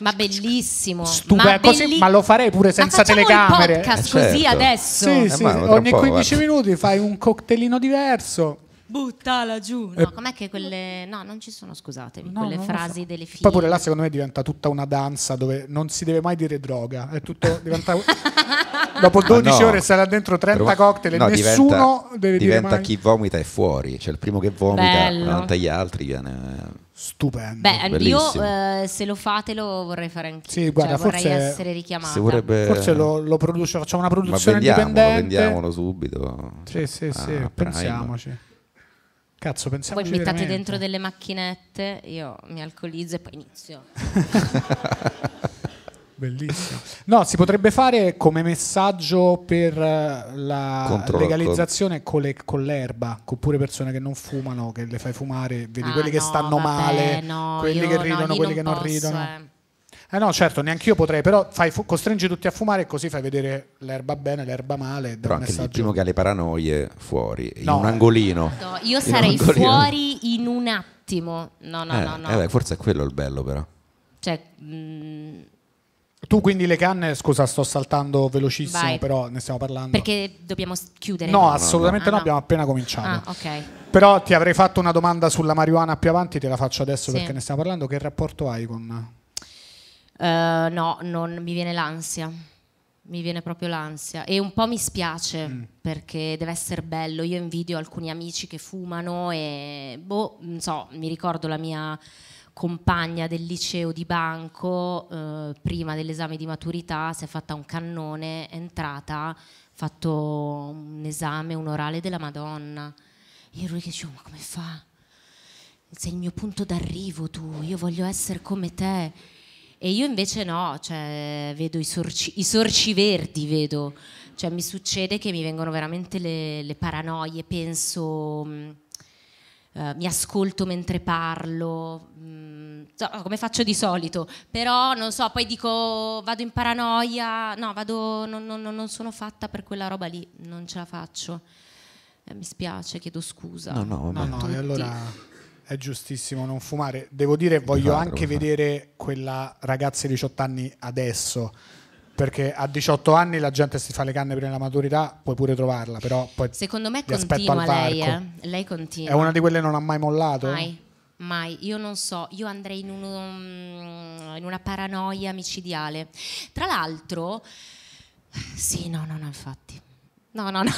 Ma bellissimo. Stupendo. Ma, belli... ma, lo farei pure senza telecamere. Un podcast eh, certo. così adesso. Sì, eh, sì, ogni 15 guarda. minuti fai un cocktailino diverso. Buttala giù. No, eh, com'è che quelle. No, non ci sono, scusatemi. no, quelle frasi so. delle figlie. Poi pure là, secondo me, diventa tutta una danza dove non si deve mai dire droga. È tutto. Diventa... (laughs) Ah, dopo 12 no, ore sarà dentro 30 però, cocktail no, e nessuno diventa, deve diventa dire chi vomita è fuori, cioè il primo che vomita davanti agli altri viene Stupendo. Beh, Bellissimo. io eh, se lo fate lo vorrei fare anch'io. Sì, guarda, cioè, forse, vorrei essere richiamato. Vorrebbe... Forse lo, lo produce, facciamo una produzione Ma vendiamolo, indipendente. Vendiamolo subito. Sì, sì, ah, sì, pensiamoci. Prime. Cazzo, pensiamo Poi mettate dentro delle macchinette, io mi alcolizzo e poi inizio. (laughs) (laughs) Bellissimo. No, si potrebbe fare come messaggio per eh, la Contro, legalizzazione con, le, con, l'erba, oppure persone che non fumano, che le fai fumare, vedi ah, quelli no, che stanno vabbè, male, no, quelli che ridono, no, quelli non che non ridono. Eh. Eh no, certo, neanche io potrei, però fai, fu- costringi tutti a fumare e così fai vedere l'erba bene, l'erba male. Però anche il primo che ha le paranoie fuori, no. in un eh. angolino. No, io in sarei fuori in un attimo. No, no, eh, no. no. Eh beh, forse è quello il bello, però. Cioè... Mh mm, tu quindi le canne, scusa, sto saltando velocissimo, Vai. però ne stiamo parlando. Perché dobbiamo chiudere? No, assolutamente no, no. Ah, no. abbiamo appena cominciato. Ah, okay. Però ti avrei fatto una domanda sulla marijuana più avanti, te la faccio adesso sì. perché ne stiamo parlando. Che rapporto hai con... Uh, no, non mi viene l'ansia mi viene proprio l'ansia e un po' mi spiace mm. perché deve essere bello. Io invidio alcuni amici che fumano e boh, non so, mi ricordo la mia compagna del liceo di Banco, eh, prima dell'esame di maturità, si è fatta un cannone, è entrata, ha fatto un esame, un orale della Madonna. E lui che diceva, oh, ma come fa? Sei il mio punto d'arrivo tu, io voglio essere come te. E io invece no, cioè, vedo i sorci, i sorci verdi, vedo. Cioè, mi succede che mi vengono veramente le, le paranoie, penso, mh, mm, eh, mi ascolto mentre parlo. Mh, mm, so, oh, come faccio di solito, però non so, poi dico vado in paranoia, no, vado, non, non, non sono fatta per quella roba lì, non ce la faccio. Eh, mi spiace, chiedo scusa. No, no, no, no e allora è giustissimo non fumare. Devo dire, voglio Guarda, anche vedere quella ragazza di 18 anni adesso. Perché a 18 anni la gente si fa le canne prima della maturità, puoi pure trovarla, però poi Secondo me continua lei, eh. lei continua. È una di quelle che non ha mai mollato. Mai mai, io non so, io andrei in, uno, mm, in una paranoia micidiale. Tra l'altro, sì, no, no, no, infatti. No, no, no.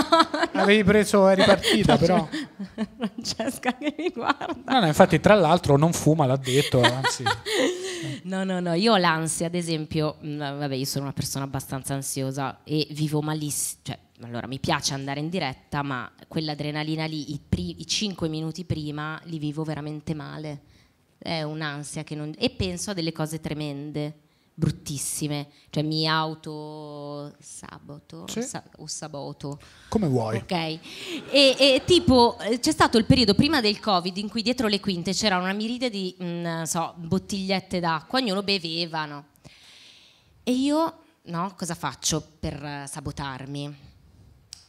(laughs) Avevi preso, è ripartita però. (laughs) Francesca che mi guarda. No, no, infatti tra l'altro non fuma, l'ha detto, anzi. (laughs) No, no, no, io ho l'ansia, ad esempio, mm, vabbè, io sono una persona abbastanza ansiosa e vivo malissimo, cioè, allora mi piace andare in diretta, ma quell'adrenalina lì, i, pri- i 5 minuti prima, li vivo veramente male. È un'ansia che non... e penso a delle cose tremende bruttissime, cioè mi auto saboto sì. o saboto. Come vuoi. Ok. E, e, tipo c'è stato il periodo prima del Covid in cui dietro le quinte c'era una miride di mh, mm, so, bottigliette d'acqua, ognuno beveva, no? E io no, cosa faccio per sabotarmi?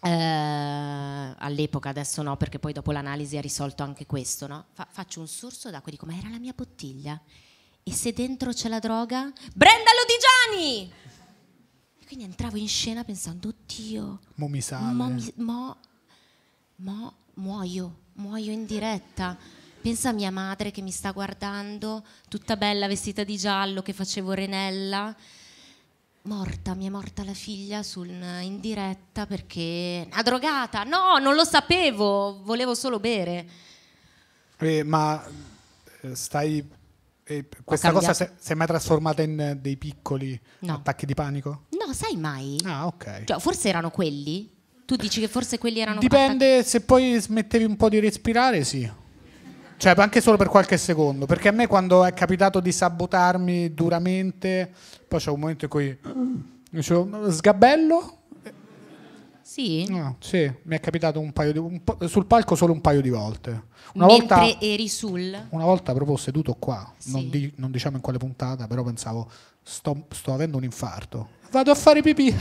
Eh, all'epoca, adesso no, perché poi dopo l'analisi ha risolto anche questo, no? Fa- faccio un sorso d'acqua e dico, ma era la mia bottiglia. E se dentro c'è la droga? Brenda Lodigiani! E quindi entravo in scena pensando, oddio, mo mi sale. Mo, mi, mo, mo muoio, muoio in diretta. Pensa a mia madre che mi sta guardando, tutta bella vestita di giallo che facevo Renella. Morta, mi è morta la figlia sul, in diretta perché una drogata. No, non lo sapevo, volevo solo bere. Eh, ma eh, stai e questa cosa si è mai trasformata in eh, dei piccoli no. attacchi di panico? No, sai mai. Ah, ok. Cioè, forse erano quelli? Tu dici che forse quelli erano... Dipende, attacchi... se poi smettevi un po' di respirare, sì. Cioè, anche solo per qualche secondo. Perché a me quando è capitato di sabotarmi duramente, poi c'è un momento in cui... Dicevo, sgabello, sì? No, ah, sì, mi è capitato un paio di, un, sul palco solo un paio di volte. Una Mentre volta, eri sul? Una volta proprio seduto qua, sì. non, di, non, diciamo in quale puntata, però pensavo sto, sto avendo un infarto. Vado a fare pipì. (laughs)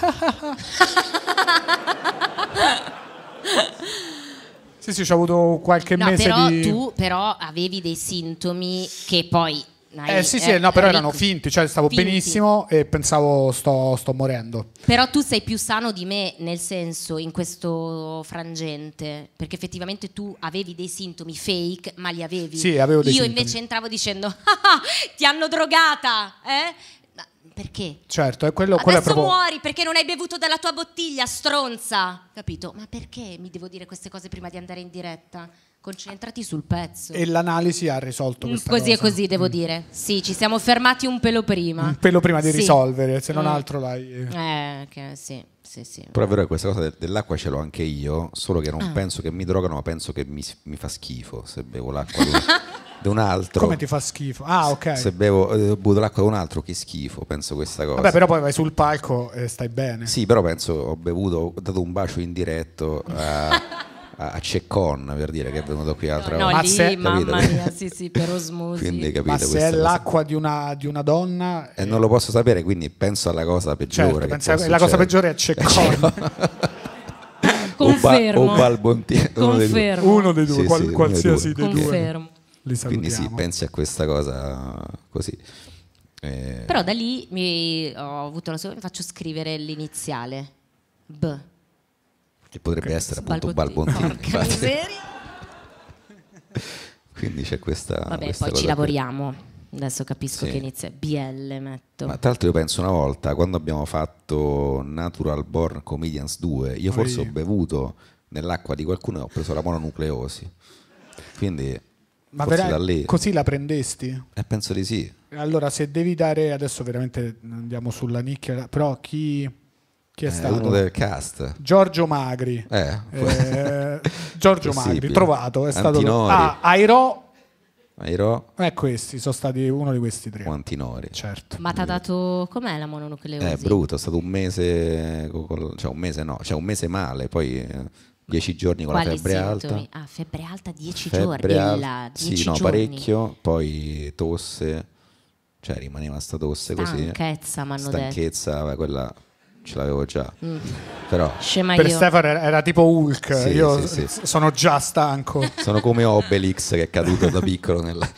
Sì, sì, ci ho avuto qualche no, mese però di... tu però avevi dei sintomi che poi hai, eh sì, sì, eh, no, però eh, erano finti, cioè stavo finti. benissimo e pensavo sto, sto, morendo. Però tu sei più sano di me, nel senso, in questo frangente, perché effettivamente tu avevi dei sintomi fake, ma li avevi. Sì, avevo dei Io sintomi. invece entravo dicendo, (laughs) ah, ah, ah, ti hanno drogata, eh? Ma perché? Certo, è quello, quello Adesso è proprio... muori perché non hai bevuto dalla tua bottiglia, stronza, capito? Ma perché mi devo dire queste cose prima di andare in diretta? concentrati sul pezzo. E l'analisi ha risolto mm, questa così cosa. Così e così, devo mm. dire. Sì, ci siamo fermati un pelo prima. Un pelo prima di sì. risolvere, se non mm. altro l'hai... Eh, eh che, sì. Sì, sì. Però è vero che questa cosa dell'acqua ce l'ho anche io, solo che non ah. penso che mi drogano, ma penso che mi, mi fa schifo se bevo l'acqua (laughs) di un altro. Come ti fa schifo? Ah, ok. Se bevo eh, butto l'acqua di un altro, che schifo, penso questa cosa. Vabbè, però poi vai sul palco e stai bene. Sì, però penso ho bevuto, ho dato un bacio indiretto a (laughs) a Ceccon per dire che è venuto qui l'altra no, volta. No, lì, se, mamma mia, sì, sì, per osmosi. quindi, capito, ma se è l'acqua di una, di una, donna... E eh, non lo posso sapere, quindi penso alla cosa peggiore. Certo, penso, la cosa peggiore è Ceccon. Cioè, (laughs) Confermo. O, ba, o Balbontier. Confermo. Uno dei due, sì, qual, sì, qualsiasi dei due. Confermo. Quindi sì, pensi a questa cosa così. Eh. Però da lì mi ho avuto la sua... faccio scrivere l'iniziale. B che potrebbe essere appunto Balbontino. Balbontino miseria. (laughs) Quindi c'è questa... Vabbè, questa poi ci lavoriamo. Adesso capisco sì. che inizia BL metto. Ma tra l'altro io penso una volta, quando abbiamo fatto Natural Born Comedians 2, io forse oh, ho bevuto nell'acqua di qualcuno e ho preso la mononucleosi. Quindi... Ma lì. così la prendesti? Eh, penso di sì. Allora, se devi dare, adesso veramente andiamo sulla nicchia, però chi chi è eh, stato? Uno del cast. Giorgio Magri. Eh, eh, (laughs) (laughs) Giorgio Magri, trovato. È stato... Ah, Airo Airo. Eh, questi sono stati uno di questi tre. Quanti nori. Certo. Ma ti ha dato com'è la mononucleosi? È eh, brutto, è stato un mese, cioè un mese no, cioè un mese male, poi eh, dieci giorni con Quali la febbre sintomi? alta. Ah, febbre alta dieci febbre giorni. Al... Dieci sì, no, giorni. parecchio, poi tosse, cioè rimaneva sta tosse Stanchezza, così. Stanchezza, ma hanno Stanchezza, detto. quella ce l'avevo già. Mm. Però Scema per Stefano era, era, tipo Hulk, sì, io sì, sì. sono già stanco. (laughs) Sono come Obelix che è caduto da piccolo nella,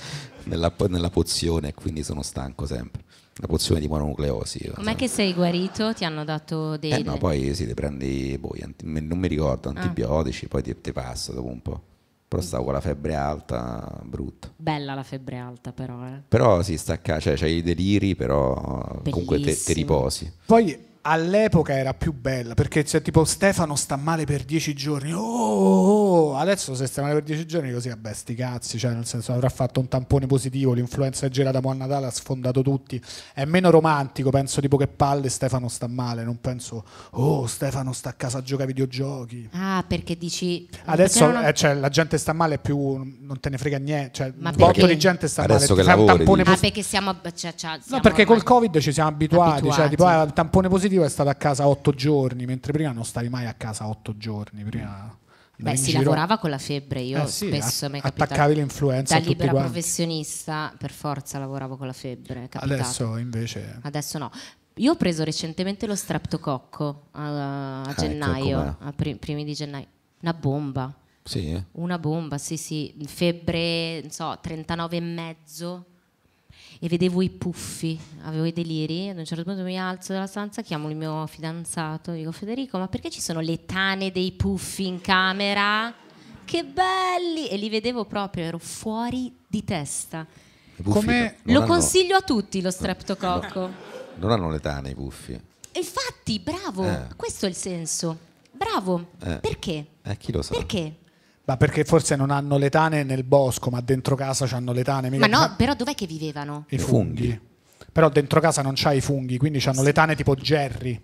nella, nella pozione, quindi sono stanco sempre la pozione di mononucleosi. Com'è che sei guarito? Ti hanno dato eh, dei... Eh no, poi sì, ti prendi, boh, anti... non mi ricordo, ah. antibiotici, ah. poi ti, ti, passa dopo un po'. Però stavo con la febbre alta, brutta. Bella la febbre alta però, eh. Però si sì, stacca, cioè c'hai i deliri, però Bellissimo. comunque te, te riposi. Poi all'epoca era più bella perché c'è tipo Stefano sta male per dieci giorni oh, oh, oh, oh, adesso se sta male per dieci giorni così vabbè sti cazzi cioè nel senso avrà fatto un tampone positivo l'influenza gelata a Natale ha sfondato tutti è meno romantico penso tipo che palle Stefano sta male non penso oh Stefano sta a casa a giocare ai videogiochi ah perché dici adesso perché non... Eh, cioè, la gente sta male più non te ne frega niente cioè, Ma un botto di gente sta adesso male che lavori, tampone ah, posi... ah perché siamo, cioè, cioè, siamo no perché col covid ci siamo abituati, cioè, abituati. cioè tipo eh, tampone positivo positivo è stato a casa otto giorni, mentre prima non stavi mai a casa otto giorni. Prima mm. Beh, si giro. lavorava con la febbre, io eh, sì, spesso a, mi attaccavi l'influenza. Da libera quanti. professionista, per forza lavoravo con la febbre. Adesso invece. Adesso no. Io ho preso recentemente lo streptococco eh, a, ah, ecco a gennaio, ecco a prim- primi di gennaio. Una bomba. Sì, eh? Una bomba, sì, sì. Febbre, non so, 39 e mezzo e vedevo i puffi, avevo i deliri, ad un certo punto mi alzo dalla stanza, chiamo il mio fidanzato, dico Federico, ma perché ci sono le tane dei puffi in camera? Che belli! E li vedevo proprio, ero fuori di testa. Come... Lo hanno... consiglio a tutti lo streptococco. No. Non hanno le tane i puffi. Infatti, bravo, eh. questo è il senso. Bravo, eh. perché? Eh, chi lo sa? Perché? Ma perché forse non hanno le tane nel bosco, ma dentro casa hanno le tane. Ma no, però dov'è che vivevano? I funghi. Però dentro casa non c'ha i funghi, quindi hanno le tane tipo Jerry.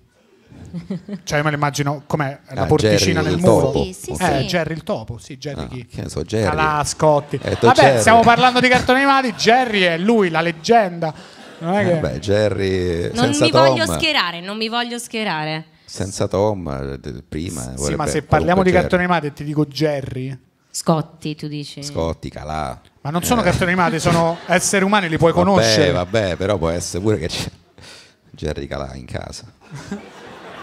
cioè, io me lo immagino come la ah, porticina Jerry, nel muro. Topo. Sì, sì, okay. eh, Jerry il topo, sì, Jerry ah, chi? Che so, Jerry. Calascotti. Eh, Vabbè, Jerry. stiamo parlando di cartoni animati, Jerry è lui, la leggenda. Non è eh, che... Vabbè, Jerry. Non mi Tom. voglio schierare, non mi voglio schierare. Senza Tom, eh, prima. Sì, vorrebbe, ma se parliamo di cartoni animati e ti dico Jerry. Scotti, tu dici? Scotti, Calà. Ma non sono eh. cartoni animati, sono (laughs) esseri umani, li puoi vabbè, conoscere. Vabbè, però può essere pure che c'è Jerry Calà in casa. (laughs)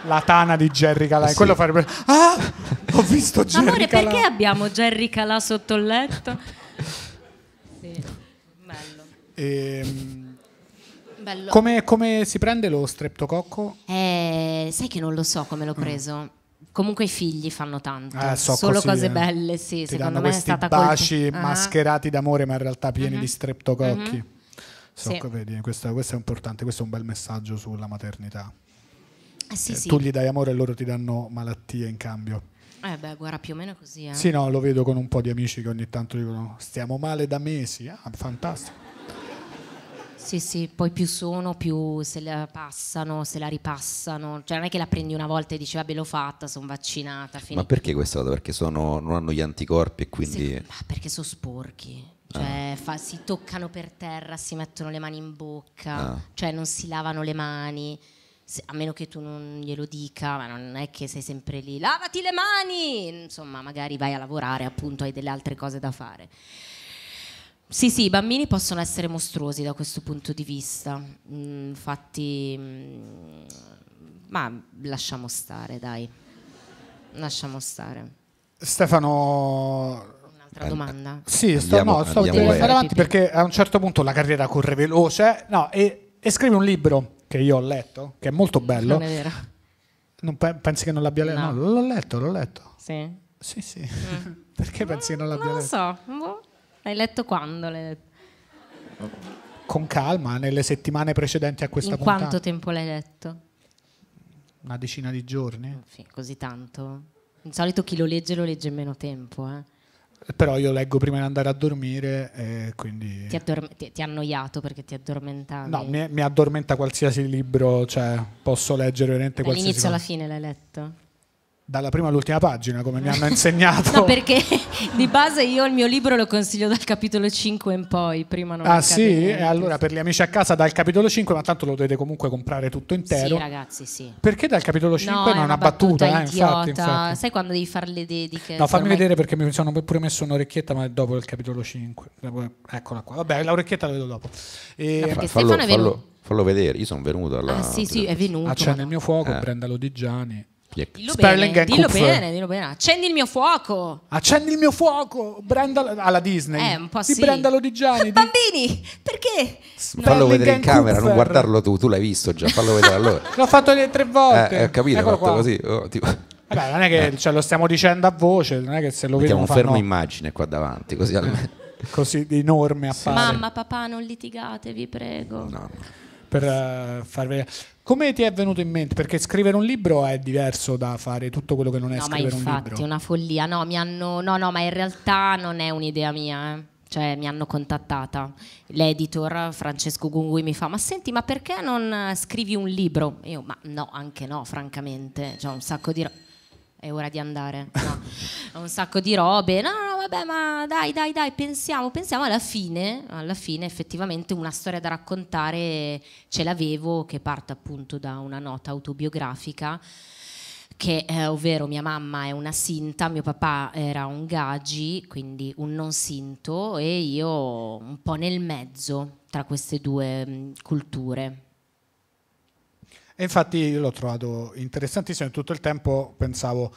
La tana di Jerry Calà, eh, sì. quello farebbe. Ah, ho visto Jerry Amore, Calà. perché abbiamo Jerry Calà sotto il letto? (laughs) sì, bello. Ehm Bello. Come, come si prende lo streptococco? Eh, sai che non lo so come l'ho mm. preso. Mm. Comunque i figli fanno tanto, eh, so solo così, cose eh. belle, sì, Ti secondo me è stata baci colpa. Ah. mascherati d'amore, ma in realtà pieni uh-huh. di streptococchi. Uh-huh. So, sì. vedi, questo, questo, è importante, questo è un bel messaggio sulla maternità. Ah, eh, sì, sì. Tu gli dai amore e loro ti danno malattie in cambio. Eh beh, guarda, più o meno così. Eh. Sì, no, lo vedo con un po' di amici che ogni tanto dicono stiamo male da mesi, ah, fantastico. Sì, sì, poi più sono, più se la passano, se la ripassano. Cioè non è che la prendi una volta e dici vabbè l'ho fatta, sono vaccinata. Finita. Ma perché questa cosa? Perché sono, non hanno gli anticorpi e quindi... Sì, perché sono sporchi. Cioè, ah. fa, si toccano per terra, si mettono le mani in bocca, ah. cioè non si lavano le mani. Se, a meno che tu non glielo dica, ma non è che sei sempre lì, lavati le mani! Insomma, magari vai a lavorare, appunto, hai delle altre cose da fare. Sì, sì, i bambini possono essere mostruosi da questo punto di vista, mm, infatti, mm, ma lasciamo stare, dai, lasciamo stare. Stefano... Un'altra domanda? Eh, sì, sto, andiamo, no, sto andare avanti perché a un certo punto la carriera corre veloce, no, e, e scrive un libro che io ho letto, che è molto bello. Non è vero. Non pe- pensi che non l'abbia letto? No. no. l'ho letto, l'ho letto. Sì? Sì, sì. Mm. (laughs) perché pensi che non l'abbia non letto? Non lo so. Boh. L'hai letto quando? L'hai letto? Con calma, nelle settimane precedenti a questa In puntata. quanto tempo l'hai letto? Una decina di giorni. Mm, sì, così tanto. Di solito chi lo legge lo legge in meno tempo. Eh. Però io leggo prima di andare a dormire, e quindi... Ti, addorme- ti, ti annoiato perché ti addormentavi? No, mi, mi addormenta qualsiasi libro, cioè posso leggere veramente Dall'inizio qualsiasi... All'inizio alla fine l'hai letto? dalla prima all'ultima pagina, come mi hanno (laughs) insegnato. no, perché (laughs) di base io il mio libro lo consiglio dal capitolo 5 in poi, prima non Ah sì? E allora per gli amici a casa dal capitolo 5, ma tanto lo dovete comunque comprare tutto intero. Sì, ragazzi, sì. Perché dal capitolo 5 no, non è una, battuta, battuta eh, infatti, infatti, Sai quando devi fare le dediche? No, fammi ormai... vedere perché mi sono pure messo un'orecchietta, ma è dopo il capitolo 5. Eccola qua. Vabbè, l'orecchietta la vedo dopo. E... No, perché fallo, Stefano è venuto... fallo, fallo vedere, io sono venuto alla... Ah sì, sì, è venuto. Accendi ah, il mio fuoco, eh. prendalo di Gianni. Dillo Sperling bene, dillo bene, dillo bene, Accendi il mio fuoco. Accendi il mio fuoco. Brandalo alla Disney. Eh, un po' sì. (laughs) Di Brandalo Di Gianni. Bambini, di... perché? Fallo vedere in camera, Kupfer. non guardarlo tu, tu l'hai visto già, fallo vedere allora. (laughs) L'ho fatto le tre volte. Eh, eh ho capito, ho fatto qua. così, oh, tipo Vabbè, eh non è che eh. ce lo stiamo dicendo a voce, non è che se lo vediamo vedono un fermo immagine qua davanti, così almeno (laughs) così enorme appare. Mamma, papà, non litigate, vi prego. No. Per uh, far vedere come ti è venuto in mente? Perché scrivere un libro è diverso da fare tutto quello che non è no, scrivere infatti, un libro. No, ma infatti, una follia. No, mi hanno... no, no, ma in realtà non è un'idea mia. Eh cioè mi hanno contattata. L'editor Francesco Gungui mi fa: Ma senti, ma perché non scrivi un libro? Io, ma no, anche no, francamente. C'è cioè, un sacco di è ora di andare, no. un sacco di robe, no, no, vabbè, ma dai, dai, dai, pensiamo, pensiamo alla fine, alla fine effettivamente una storia da raccontare ce l'avevo che parte appunto da una nota autobiografica che eh, ovvero mia mamma è una sinta, mio papà era un gagi, quindi un non sinto e io un po' nel mezzo tra queste due mh, culture e infatti l'ho trovato interessantissimo tutto il tempo pensavo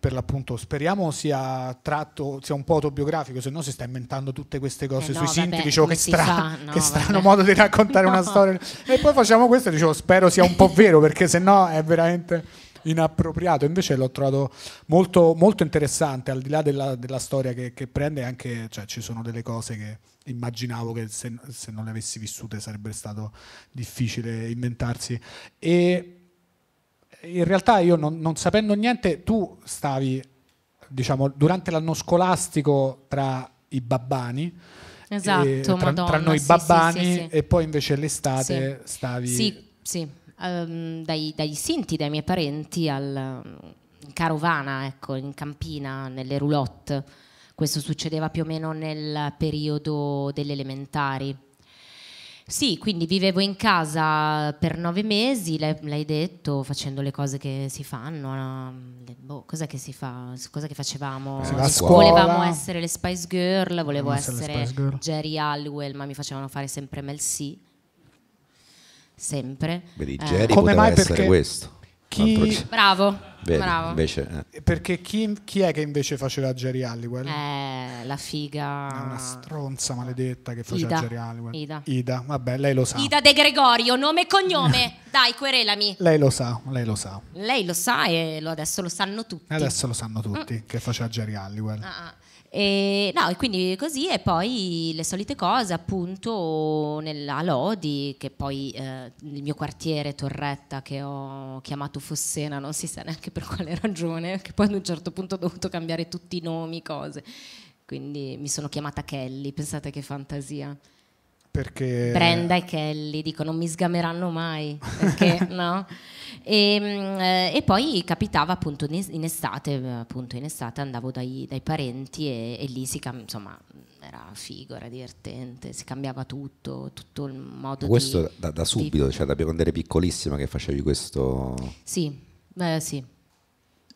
per l'appunto speriamo sia tratto sia un po' autobiografico se no si sta inventando tutte queste cose eh no, sui sinti dicevo che, stra- (laughs) no, che strano modo di raccontare (laughs) no. una storia e poi facciamo questo e dicevo spero sia un po' vero perché se no è veramente inappropriato, invece l'ho trovato molto, molto interessante, al di là della, della storia che, che, prende, anche cioè, ci sono delle cose che immaginavo che se, se, non le avessi vissute sarebbe stato difficile inventarsi. E in realtà io non, non sapendo niente, tu stavi, diciamo, durante l'anno scolastico tra i babbani. Esatto, tra, Madonna, tra, noi babbani sì, sì, sì. e poi invece l'estate stavi... Sì, sì, um, dai, dai, sinti, dai miei parenti, al, in carovana, ecco, in campina, nelle roulotte. Questo succedeva più o meno nel periodo delle elementari. Sì, quindi vivevo in casa per nove mesi, l'hai detto, facendo le cose che si fanno. Le, boh, cosa che si fa? Cosa che facevamo? La scuola. Volevamo essere le Spice Girl, volevo essere, essere Jerry Halliwell, ma mi facevano fare sempre Mel C sempre. Berigeri eh. Come mai perché questo? Chi... Bravo. Vedi, Bravo. Invece, eh. eh. Perché chi, chi, è che invece faceva Jerry Halliwell? Eh, la figa. È una stronza maledetta che faceva Ida. Jerry Halliwell. Ida. Ida, vabbè, lei lo sa. Ida De Gregorio, nome e cognome. (laughs) Dai, querelami. Lei lo sa, lei lo sa. Lei lo sa e lo, adesso lo sanno tutti. Adesso lo sanno tutti mm. che faceva Jerry Halliwell. Ah, ah. E, no, e quindi così e poi le solite cose appunto nella Lodi, che poi eh, il mio quartiere Torretta che ho chiamato Fossena, non si sa neanche per quale ragione, che poi ad un certo punto ho dovuto cambiare tutti i nomi, cose. Quindi mi sono chiamata Kelly, pensate che fantasia. Perché... Brenda e Kelly dicono non mi sgameranno mai perché (laughs) no e, ehm, eh, e, poi capitava appunto in estate appunto in estate andavo dai, dai parenti e, e, lì si insomma era figo era divertente si cambiava tutto tutto il modo questo di, da, da subito di... cioè da quando eri piccolissima che facevi questo sì eh, sì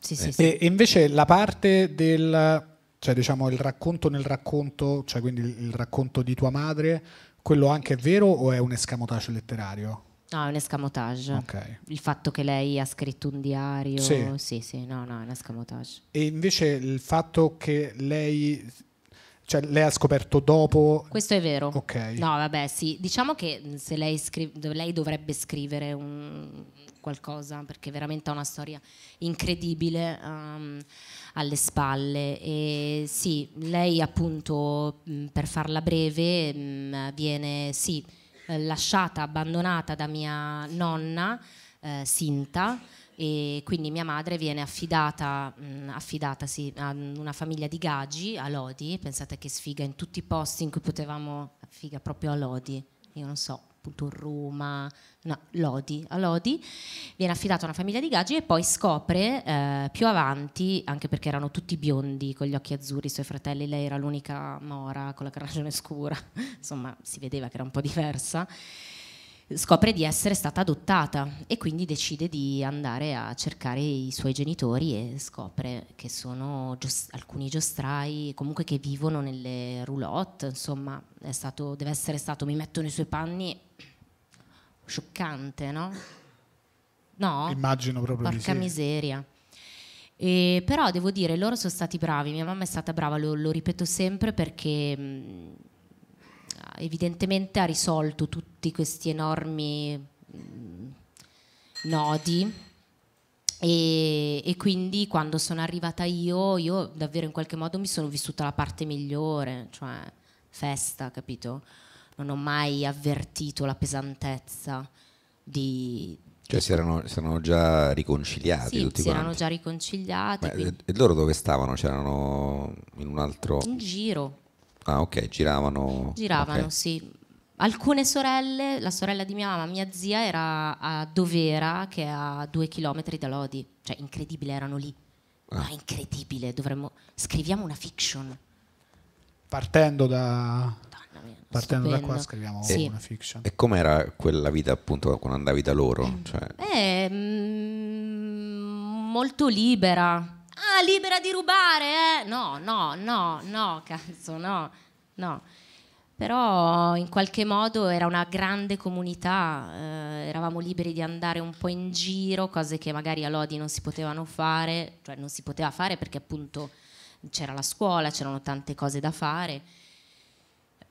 sì, sì, eh. sì. E, e invece la parte del cioè diciamo il racconto nel racconto cioè quindi il racconto di tua madre quello anche è vero o è un escamotage letterario? No, è un escamotage. Okay. Il fatto che lei ha scritto un diario. Sì, sì, sì no, no, è un escamotage. E invece il fatto che lei cioè, lei ha scoperto dopo. Questo è vero. Ok. No, vabbè, sì. Diciamo che se lei, scri- lei dovrebbe scrivere un, qualcosa perché veramente ha una storia incredibile um, alle spalle. E sì, lei appunto, per farla breve, viene sì, eh, lasciata, abbandonata da mia nonna, eh, Sinta, e quindi mia madre viene affidata, mh, affidata sì, a una famiglia di Gagi, a Lodi, pensate che sfiga, in tutti i posti in cui potevamo, figa proprio a Lodi, io non so appunto Roma, no, Lodi, a Lodi, viene affidata a una famiglia di gaggi e poi scopre eh, più avanti, anche perché erano tutti biondi con gli occhi azzurri, i suoi fratelli, lei era l'unica mora con la carnagione scura, (laughs) insomma si vedeva che era un po' diversa scopre di essere stata adottata e quindi decide di andare a cercare i suoi genitori e scopre che sono gios- alcuni giostrai, comunque che vivono nelle roulotte, insomma, stato, deve essere stato, mi metto nei suoi panni, scioccante, no? No? Immagino proprio. Porca sì. miseria. E, però devo dire, loro sono stati bravi, mia mamma è stata brava, lo, lo ripeto sempre perché... Mh, evidentemente ha risolto tutti questi enormi mm, nodi e, e, quindi quando sono arrivata io, io davvero in qualche modo mi sono vissuta la parte migliore, cioè festa, capito? Non ho mai avvertito la pesantezza di... Cioè si erano, si erano già riconciliati sì, tutti si quanti. erano già riconciliati. Ma, e loro dove stavano? C'erano in un altro... In giro, Ah, ok, giravano. Giravano, okay. sì. Alcune sorelle, la sorella di mia mamma, mia zia era a Dovera, che è a due chilometri da Lodi. Cioè, incredibile, erano lì. Ah. Ma incredibile, dovremmo... Scriviamo una fiction. Partendo da... Mia, Partendo stupendo. da qua scriviamo sì. una fiction. E com'era quella vita appunto quando andavi da loro? Eh, cioè... Eh, mh, mm, molto libera, ah, libera di rubare, eh? No, no, no, no, cazzo, no, no. Però in qualche modo era una grande comunità, eh, eravamo liberi di andare un po' in giro, cose che magari a Lodi non si potevano fare, cioè non si poteva fare perché appunto c'era la scuola, c'erano tante cose da fare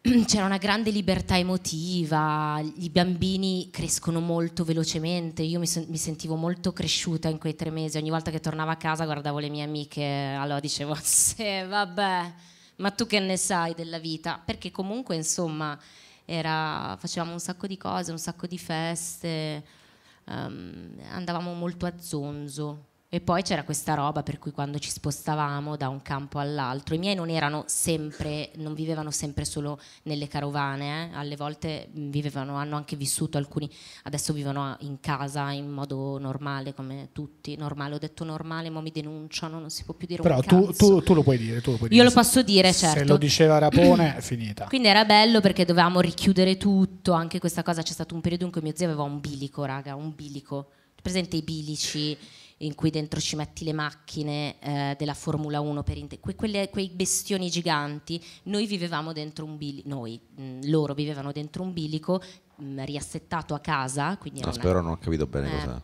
(clears throat) c'era una grande libertà emotiva, i bambini crescono molto velocemente, io mi, sen- mi, sentivo molto cresciuta in quei tre mesi, ogni volta che tornavo a casa guardavo le mie amiche, allora dicevo (laughs) sì vabbè, ma tu che ne sai della vita? Perché comunque insomma era, facevamo un sacco di cose, un sacco di feste, um, andavamo molto a zonzo, e poi c'era questa roba per cui quando ci spostavamo da un campo all'altro, i miei non erano sempre, non vivevano sempre solo nelle carovane, eh? alle volte mm, vivevano, hanno anche vissuto alcuni, adesso vivono in casa in modo normale come tutti, normale, ho detto normale, ma mi denunciano, non si può più dire Però un tu, tu, tu, lo puoi dire, tu lo puoi Io dire. lo posso dire, certo. Se lo diceva Rapone, è finita. Quindi era bello perché dovevamo richiudere tutto, anche questa cosa, c'è stato un periodo in cui mio zio aveva un bilico, raga, un bilico. Presente i bilici in cui dentro ci metti le macchine eh, della Formula 1, per inte- que- quelle, quei bestioni giganti, noi vivevamo dentro un bilico, noi, mh, mm, loro vivevano dentro un bilico mh, mm, riassettato a casa. Quindi ah, no, spero una... non ho capito bene eh. cosa...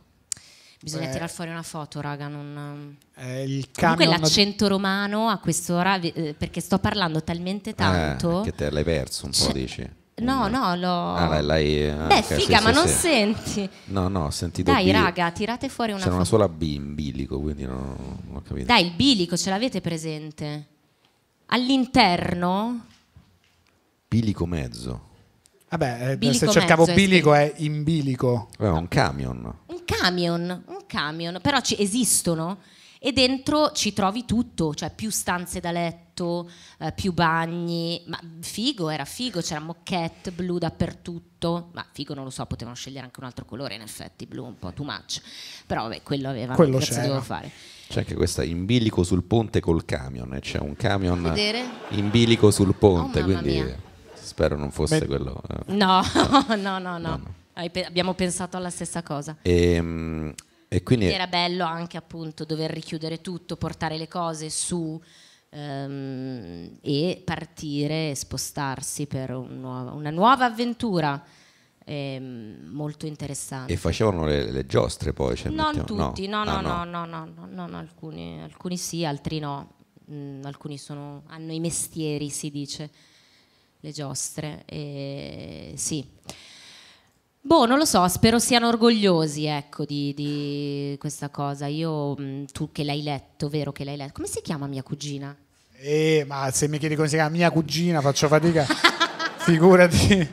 Bisogna eh. tirare fuori una foto, raga. Non... Mm. Eh, il Comunque canon... l'accento romano a quest'ora, eh, perché sto parlando talmente eh, tanto... Eh, che te l'hai perso un po', cioè, dici? No, mm. no, lo... Ah, lei, ah, Beh, okay, figa, sì, ma sì, non sì. senti. No, no, ho sentito. Dai, bil... raga, tirate fuori una. C'era una sola B in bilico, quindi non, non ho capito. Dai, il bilico ce l'avete presente? All'interno. Bilico mezzo. Vabbè, eh, se cercavo mezzo, eh, bilico è, è in bilico. Eh, è un camion. Un camion, un camion, però ci esistono e dentro ci trovi tutto, cioè più stanze da letto, eh, più bagni, ma figo, era figo, c'era moquette blu dappertutto, ma figo non lo so, potevano scegliere anche un altro colore in effetti, blu un po' too much, però vabbè, quello avevano, quello grazie dovevo fare. C'è anche questa in bilico sul ponte col camion, eh? c'è un camion in bilico sul ponte, oh, quindi mia. spero non fosse Beh. quello. Eh. No, (laughs) no, no, no. no, no. Abbiamo pensato alla stessa cosa. E, ehm, e quindi, era bello anche appunto dover richiudere tutto, portare le cose su um, e partire e spostarsi per un nuovo, una nuova avventura ehm, molto interessante. E facevano le, le giostre poi? Cioè non mettiamo... tutti, ah, no, no, no, no, no, no, no, no, no alcuni, alcuni, sì, altri no, mm, alcuni sono, hanno i mestieri, si dice, le giostre, e, sì. Boh, non lo so, spero siano orgogliosi, ecco, di, di questa cosa. Io, mm, tu che l'hai letto, vero che l'hai letto, come si chiama mia cugina? Eh, ma se mi chiedi come si chiama mia cugina faccio fatica, (laughs) figurati,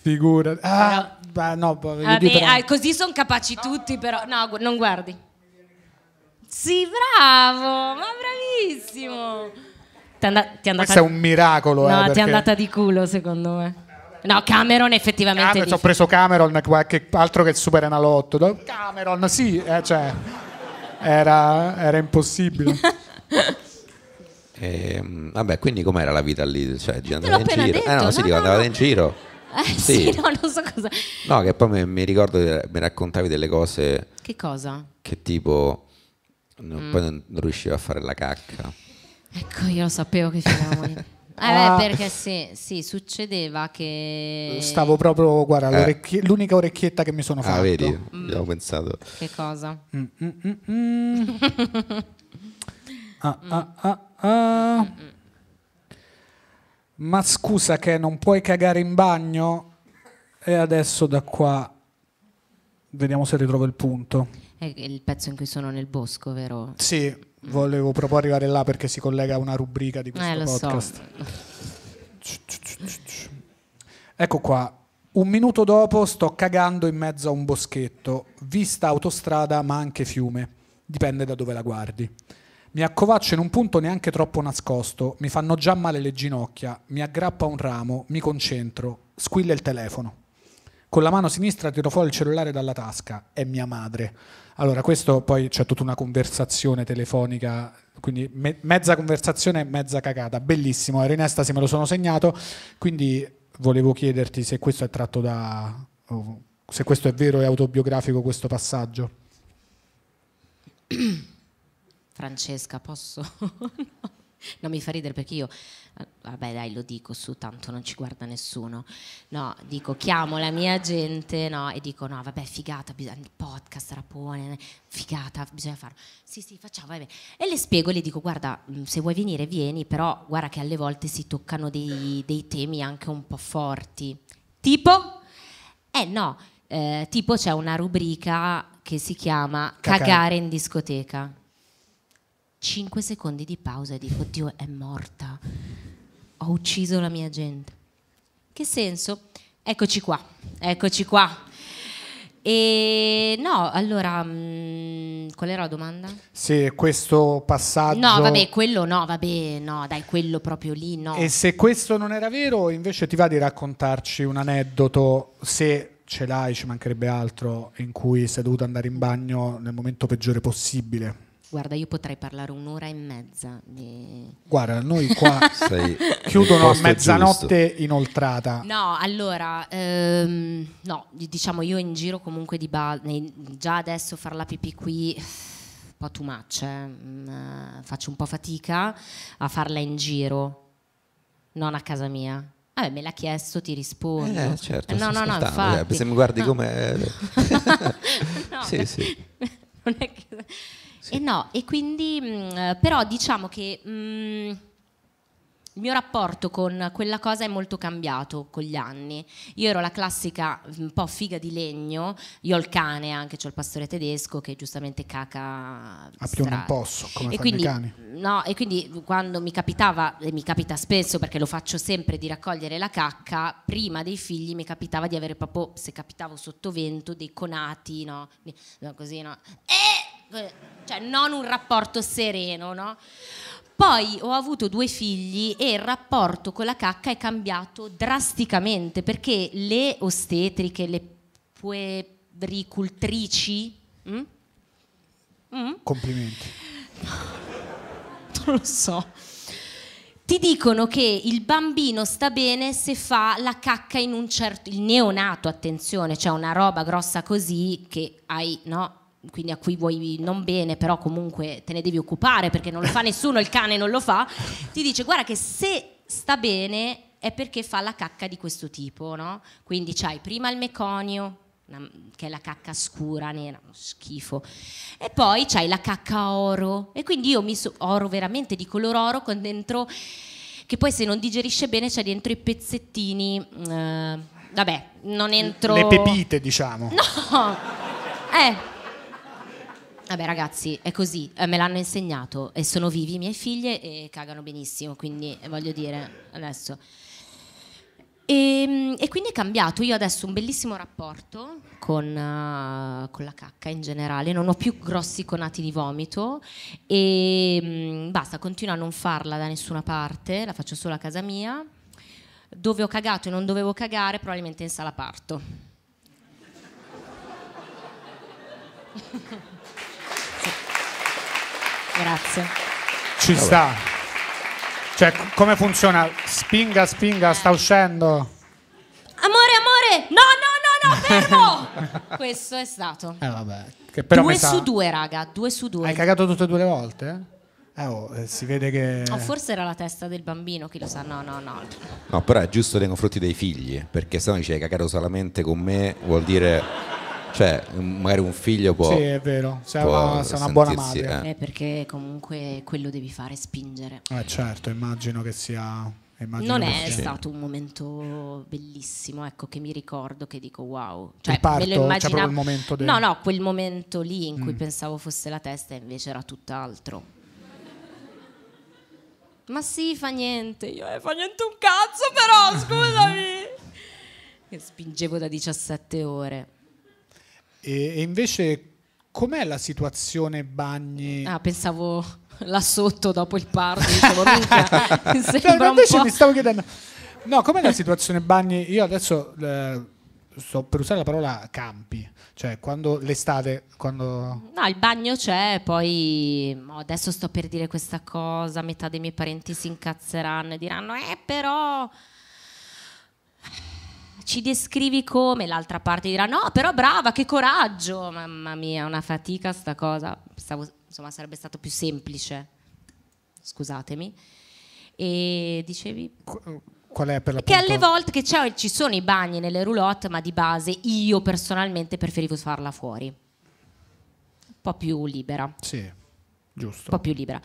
figurati. Ah, no, no boh, Vabbè, però... Ah, così sono capaci no, tutti, però, no, non guardi. Sì, bravo, ma bravissimo. Ti è andata... Questo è un miracolo. Eh, no, eh, perché... ti è andata di culo, secondo me. No, Cameron effettivamente. Cameron, ho preso Cameron, qualche altro che il Super Enalotto. Cameron, sì, eh, cioè, era, era impossibile. (laughs) E, ehm, vabbè, quindi com'era la vita lì? Cioè, andava in giro. Detto, eh no, no, sì, no, andavate in giro. Eh, sì. sì. no, non so cosa. No, che poi mi, mi ricordo che eh, mi raccontavi delle cose. Che cosa? Che tipo mm. poi non riuscivo a fare la cacca. Ecco, io lo sapevo che c'eravamo lì. (laughs) Eh ah, perché sì, sì, succedeva che... Stavo proprio, guarda, eh. l'unica orecchietta che mi sono fatta. Ah, vedi, mm. abbiamo pensato. Che cosa? Mm, mm, mm, (laughs) ah, ah, ah, ah, Ma scusa che non puoi cagare in bagno? E adesso da qua vediamo se ritrovo il punto. È il pezzo in cui sono nel bosco, vero? Sì, mm. volevo proprio arrivare là perché si collega a una rubrica di questo eh, podcast. So. Ecco qua. Un minuto dopo sto cagando in mezzo a un boschetto, vista autostrada ma anche fiume, dipende da dove la guardi. Mi accovaccio in un punto neanche troppo nascosto, mi fanno già male le ginocchia, mi aggrappa un ramo, mi concentro, squilla il telefono. Con la mano sinistra tiro fuori il cellulare dalla tasca, è mia madre. Allora, questo poi c'è tutta una conversazione telefonica, quindi me mezza conversazione e mezza cagata, bellissimo. Erinesta se me lo sono segnato, quindi volevo chiederti se questo è tratto da... Oh, se questo è vero e autobiografico questo passaggio. Francesca, posso? (laughs) no. non mi fa ridere perché io vabbè dai lo dico su, tanto non ci guarda nessuno, no, dico chiamo la mia gente, no, e dico no, vabbè figata, bisogna, podcast, rapone, figata, bisogna farlo, sì sì facciamo, vabbè, e le spiego, le dico guarda mm, se vuoi venire vieni, però guarda che alle volte si toccano dei, dei temi anche un po' forti, tipo, eh no, eh, tipo c'è una rubrica che si chiama Cacare, Cagare in discoteca. 5 secondi di pausa e dico, oddio è morta ho ucciso la mia gente. Che senso? Eccoci qua, eccoci qua. E no, allora, mh, mm, qual era la domanda? Se questo passaggio... No, vabbè, quello no, vabbè, no, dai, quello proprio lì no. E se questo non era vero, invece ti va di raccontarci un aneddoto, se ce l'hai, ci mancherebbe altro, in cui sei dovuto andare in bagno nel momento peggiore possibile? Guarda, io potrei parlare un'ora e mezza. Di... Guarda, noi qua (laughs) Sei chiudono a mezzanotte inoltrata. No, allora, ehm, no, diciamo io in giro comunque di base, già adesso far la pipì qui un po' too much, eh, mm, eh. faccio un po' fatica a farla in giro, non a casa mia. ah, me l'ha chiesto, ti rispondo. Eh, certo, no, no, no, eh, infatti. Se mi guardi no. come... (laughs) no, sì, sì. (laughs) Non è che sì. E eh no, e quindi mh, mm, eh, però diciamo che mh, mm, il mio rapporto con quella cosa è molto cambiato con gli anni. Io ero la classica un po' figa di legno, io ho il cane anche, c'ho il pastore tedesco che giustamente caca. A più non posso, come e quindi, i cani. No, e quindi quando mi capitava, e mi capita spesso perché lo faccio sempre di raccogliere la cacca, prima dei figli mi capitava di avere proprio, se capitavo sotto vento, dei conati, no? Così, no? Eh! Eh, cioè non un rapporto sereno, no? Poi ho avuto due figli e il rapporto con la cacca è cambiato drasticamente perché le ostetriche, le puericultrici... Mm? Mm? Complimenti. (laughs) non lo so. Ti dicono che il bambino sta bene se fa la cacca in un certo... Il neonato, attenzione, cioè una roba grossa così che hai, no? quindi a cui vuoi non bene, però comunque te ne devi occupare perché non lo fa nessuno, il cane non lo fa, ti dice guarda che se sta bene è perché fa la cacca di questo tipo, no? Quindi c'hai prima il meconio, che è la cacca scura, nera, uno schifo, e poi c'hai la cacca oro, e quindi io mi so, oro veramente di color oro con dentro, che poi se non digerisce bene c'è dentro i pezzettini, eh, vabbè, non entro... Le pepite diciamo. No! Eh, Vabbè ragazzi, è così, eh, me l'hanno insegnato e sono vivi miei figli e cagano benissimo, quindi eh, voglio dire adesso. E, ehm, e quindi è cambiato, io adesso ho un bellissimo rapporto con, uh, con, la cacca in generale, non ho più grossi conati di vomito e mh, mm, basta, continuo a non farla da nessuna parte, la faccio solo a casa mia, dove ho cagato e non dovevo cagare probabilmente in sala parto. (laughs) Grazie. Ci Vabbè. sta. Cioè, come funziona? Spinga, spinga, sta uscendo. Amore, amore! No, no, no, no, fermo! (laughs) Questo è stato. Eh, vabbè. Che però due sa... su due, raga, due su due. Hai cagato tutte e due le volte? Eh, oh, eh, si vede che. O oh, forse era la testa del bambino, chi lo sa, no, no, no. No, però è giusto nei confronti dei figli, perché se no dice cagato solamente con me, vuol dire cioè, magari un figlio può. Sì, è vero, se è una, se una buona madre. Eh. Eh, perché comunque quello devi fare, spingere. Eh, certo, immagino che sia. Immagino non è sia. stato un momento bellissimo, ecco, che mi ricordo che dico wow. Cioè, parto, me lo cioè, immaginavo... momento del... No, no, quel momento lì in cui mm. pensavo fosse la testa e invece era tutt'altro. Ma sì, fa niente. Io eh, fa niente un cazzo, però, scusami. (laughs) spingevo da 17 ore. E, e invece com'è la situazione bagni? Ah, pensavo là sotto dopo il party, dicevo, (laughs) no, invece mi stavo chiedendo... No, com'è la situazione bagni? Io adesso... Eh, sto per usare la parola campi, cioè quando l'estate, quando... No, il bagno c'è, poi adesso sto per dire questa cosa, metà dei miei parenti si incazzeranno e diranno, eh però ci descrivi come, l'altra parte dirà no, però brava, che coraggio, mamma mia, una fatica sta cosa, Stavo, insomma sarebbe stato più semplice, scusatemi. E dicevi... Qual è per la Che alle volte che ci sono i bagni nelle roulotte, ma di base io personalmente preferivo farla fuori. Un po' più libera. Sì, giusto. Un po' più libera.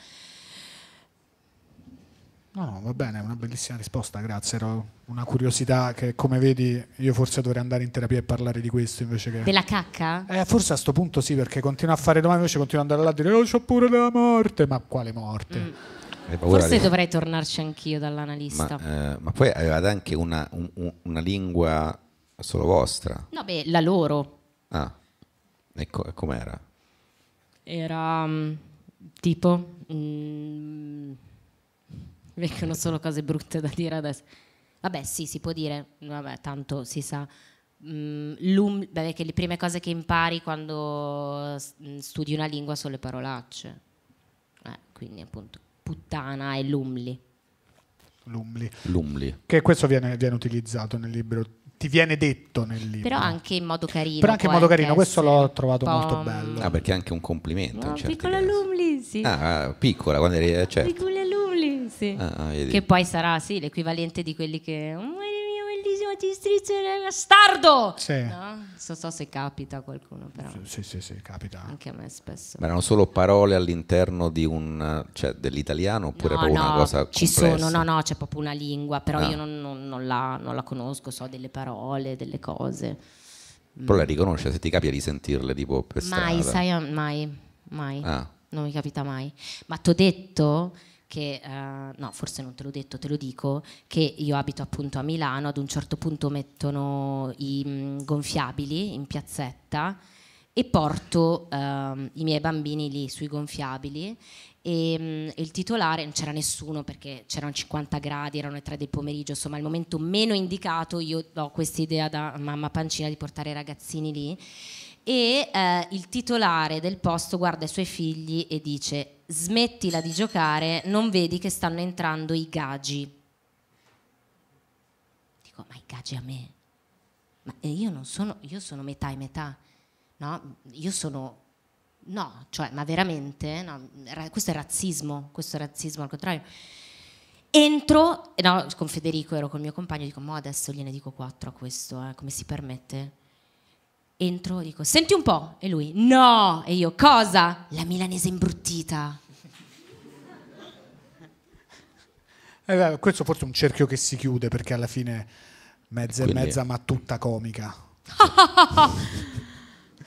No, no, va bene, una bellissima risposta, grazie. Era una curiosità che, come vedi, io forse dovrei andare in terapia e parlare di questo invece che... Della cacca? Eh, forse a sto punto sì, perché continuo a fare domande, invece continuo ad andare là a dire, oh, c'ho pure la morte, ma quale morte? Mm. Eh, forse di... dovrei tornarci anch'io dall'analista. Ma, eh, ma, poi avevate anche una, un, una, lingua solo vostra? No, beh, la loro. Ah, ecco, e co- com'era? Era mm, tipo... Mm, vengono solo cose brutte da dire adesso. Vabbè, sì, si può dire, vabbè, tanto si sa. Mm, vabbè, che le prime cose che impari quando mm, studi una lingua sono le parolacce. Eh, quindi appunto puttana e lumli. Lumli. lumli. Che questo viene, viene utilizzato nel libro ti viene detto nel libro. Però anche in modo carino. Però anche in modo carino, questo l'ho trovato molto mm, bello. Ah, perché è anche un complimento. No, in piccola Lumli, sì. Ah, ah, piccola, quando eri... Eh, certo. Piccola anzi, ah, ah che poi sarà sì, l'equivalente di quelli che... Oh, bellissima distrizione, bastardo! Sì. No? So, so, se capita a qualcuno, però. Sì, sì, sì, capita. Anche a me spesso. Ma erano solo parole all'interno di un, cioè, dell'italiano oppure no, proprio no, una cosa ci complessa? sono, no, no, c'è proprio una lingua, però no. Ah. io non, non, non, la, non, la, conosco, so delle parole, delle cose. Però la mm. riconosce, se ti capita di sentirle tipo per Mai, strada. sai, mai, mai. Ah. Non mi capita mai. Ma ti ho detto che, uh, no forse non te l'ho detto, te lo dico, che io abito appunto a Milano, ad un certo punto mettono i mh, mm, gonfiabili in piazzetta e porto uh, i miei bambini lì sui gonfiabili e um, il titolare non c'era nessuno perché c'erano 50 gradi, erano le 3 del pomeriggio, insomma al momento meno indicato io ho questa idea da mamma pancina di portare i ragazzini lì e eh, il titolare del posto guarda i suoi figli e dice smettila di giocare, non vedi che stanno entrando i gagi. Dico, ma i gagi a me? Ma eh, io non sono, io sono metà e metà, no? Io sono, no, cioè, ma veramente, no, questo è razzismo, questo è razzismo al contrario. Entro, no, con Federico ero col mio compagno, dico, ma adesso gliene dico quattro a questo, eh, come si permette? Entro, e dico, senti un po'. E lui, no. E io, cosa? La milanese imbruttita. Eh, questo forse è un cerchio che si chiude perché alla fine mezza quindi... e mezza ma tutta comica.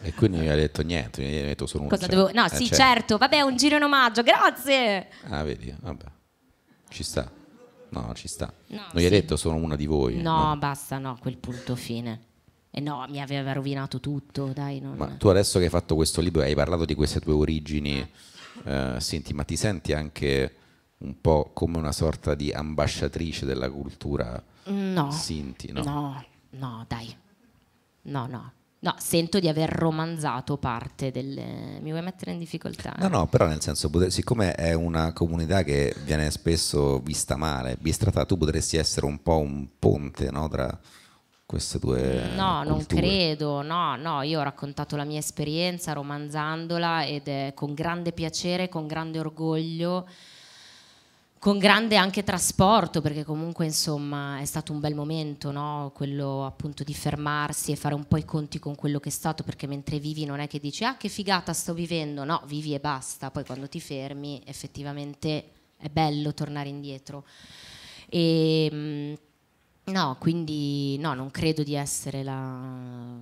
e quindi non mi ha detto niente, mi ha detto solo un Cosa cioè, No, eh, sì, certo. certo, vabbè, un giro in omaggio, grazie. Ah, vedi, vabbè. Ci sta. No, ci sta. No, non gli sì. ha detto sono una di voi. Eh, no, no, basta, no, quel punto fine. E eh no, mi aveva rovinato tutto, dai. Non... Ma tu adesso che hai fatto questo libro, hai parlato di queste tue origini, eh, eh senti, ma ti senti anche un po' come una sorta di ambasciatrice della cultura mm, no, Sinti? No, no, no dai. No, no. No, sento di aver romanzato parte del... Mi vuoi mettere in difficoltà? No, no, però nel senso, siccome è una comunità che viene spesso vista male, bistrata, tu potresti essere un po' un ponte, no? Tra queste due No, culture. non credo, no, no, io ho raccontato la mia esperienza romanzandola ed è con grande piacere, con grande orgoglio con grande anche trasporto, perché comunque insomma è stato un bel momento, no? quello appunto di fermarsi e fare un po' i conti con quello che è stato, perché mentre vivi non è che dici ah che figata sto vivendo, no, vivi e basta, poi quando ti fermi effettivamente è bello tornare indietro. E, ehm, No, quindi no, non credo di essere la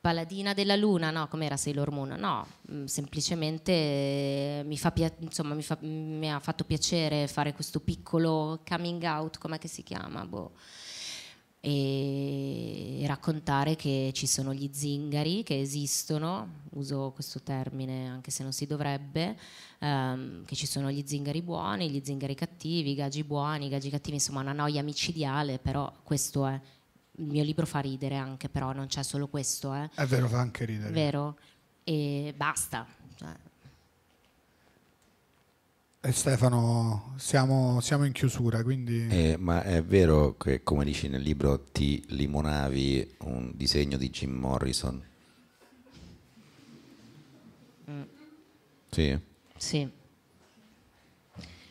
paladina della luna, no, com'era Sailor Moon, no, mm, semplicemente mi, fa pia- insomma, mi, fa- mi ha fatto piacere fare questo piccolo coming out, come si chiama? Boh e raccontare che ci sono gli zingari che esistono, uso questo termine anche se non si dovrebbe, ehm, che ci sono gli zingari buoni, gli zingari cattivi, i gaggi buoni, i gaggi cattivi, insomma una noia micidiale, però questo è. Il mio libro fa ridere anche, però non c'è solo questo. Eh. È vero, fa anche ridere. Vero? E basta. Cioè, e Stefano, siamo, siamo, in chiusura, quindi... Eh, ma è vero che, come dici nel libro, ti limonavi un disegno di Jim Morrison? Mm. Sì. Sì.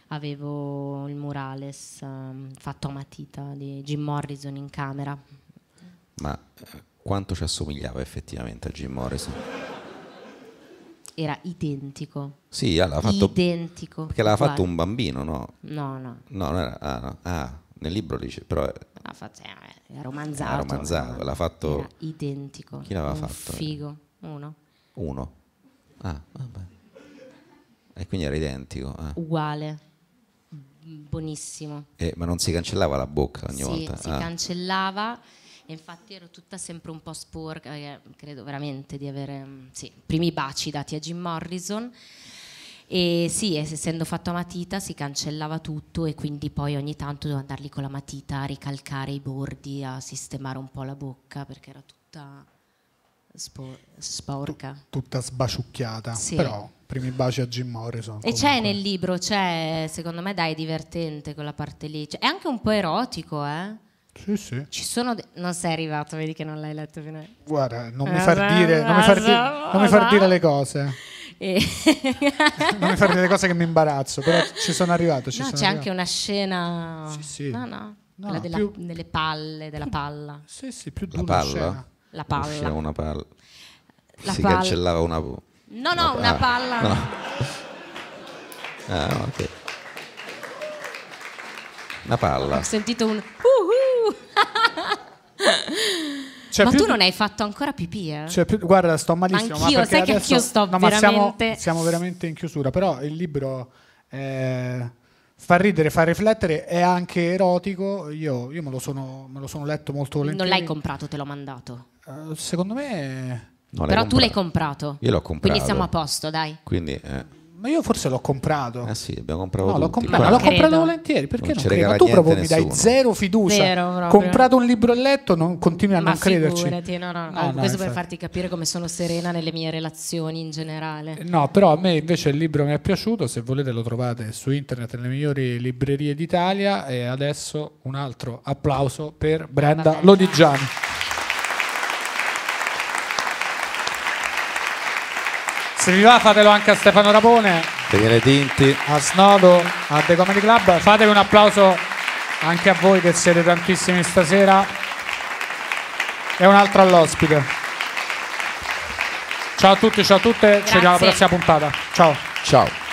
Avevo il murales um, ehm, fatto a matita di Jim Morrison in camera. Ma eh, quanto ci assomigliava effettivamente a Jim Morrison? era identico. Sì, allora, ah, fatto, identico. Perché l'aveva fatto un bambino, no? No, no. No, non era, ah, no. ah, nel libro dice, però... L'ha fatto, eh, era romanzato. Era romanzato, l'ha fatto... Era identico. Chi l'aveva fatto? Figo, uno. Uno. Ah, vabbè. E quindi era identico. Ah. Uguale. Buonissimo. Eh, ma non si cancellava la bocca ogni sì, volta? Si ah. cancellava infatti ero tutta sempre un po' sporca, eh, credo veramente di avere mm, sì, primi baci dati a Jim Morrison. E sì, essendo fatto a matita si cancellava tutto e quindi poi ogni tanto dovevo andarli con la matita a ricalcare i bordi, a sistemare un po' la bocca perché era tutta Spor- sporca. T- tutta sbaciucchiata, sì. però primi baci a Jim Morrison. E c'è nel libro, c'è, secondo me dai, è divertente quella parte lì. Cioè, è anche un po' erotico, eh? Sì, sì. Ci sono de- non sei arrivato, vedi che non l'hai letto fino a... Guarda, non mi ah, far dire, non mi far dire, non mi far dire le cose. (laughs) E... (laughs) non mi far dire le cose che mi imbarazzo, però ci sono arrivato. Ci no, sono c'è arrivato. anche una scena... Sì, sì. No, no. No, quella della, più, delle palle, della palla. Sì, sì, più dura la palla. Scena. La palla. Usciva una palla. La si palla. cancellava una... No, no, una palla. No. (laughs) Ah, ok. Una palla. Ho sentito un... Uh-huh. (laughs) Cioè, ma tu di... non hai fatto ancora pipì, eh? Cioè, più... Guarda, sto malissimo. anch'io, ma sai adesso... che io sto no, veramente... Siamo, siamo, veramente in chiusura, però il libro... Eh fa ridere, fa riflettere, è anche erotico. Io, io me, lo sono, me, lo sono, letto molto volentieri. Non l'hai comprato, te l'ho mandato. Uh, secondo me. Però comprato. tu l'hai comprato. Io l'ho comprato. Quindi siamo a posto, dai. Quindi. Eh. Ma io forse l'ho comprato. Ah sì, abbiamo comprato. No, l'ho comprato, ma l'ho comprato volentieri, perché non, non credo? Tu proprio mi dai zero fiducia. Zero, comprato un libro e letto, non continui a ma non crederci. Figurati, no, no, no, ah, no questo no, per farti capire come sono serena nelle mie relazioni in generale. Eh, no, però a me invece il libro mi è piaciuto, se volete lo trovate su internet nelle migliori librerie d'Italia e adesso un altro applauso per Brenda Lodigiani. Se vi va fatelo anche a Stefano Rapone. Daniele Tinti. A Snodo, a The Comedy Club. Fatevi un applauso anche a voi che siete tantissimi stasera. E un altro all'ospite. Ciao a tutti, ciao a tutte, Grazie. ci vediamo alla prossima puntata. Ciao. Ciao.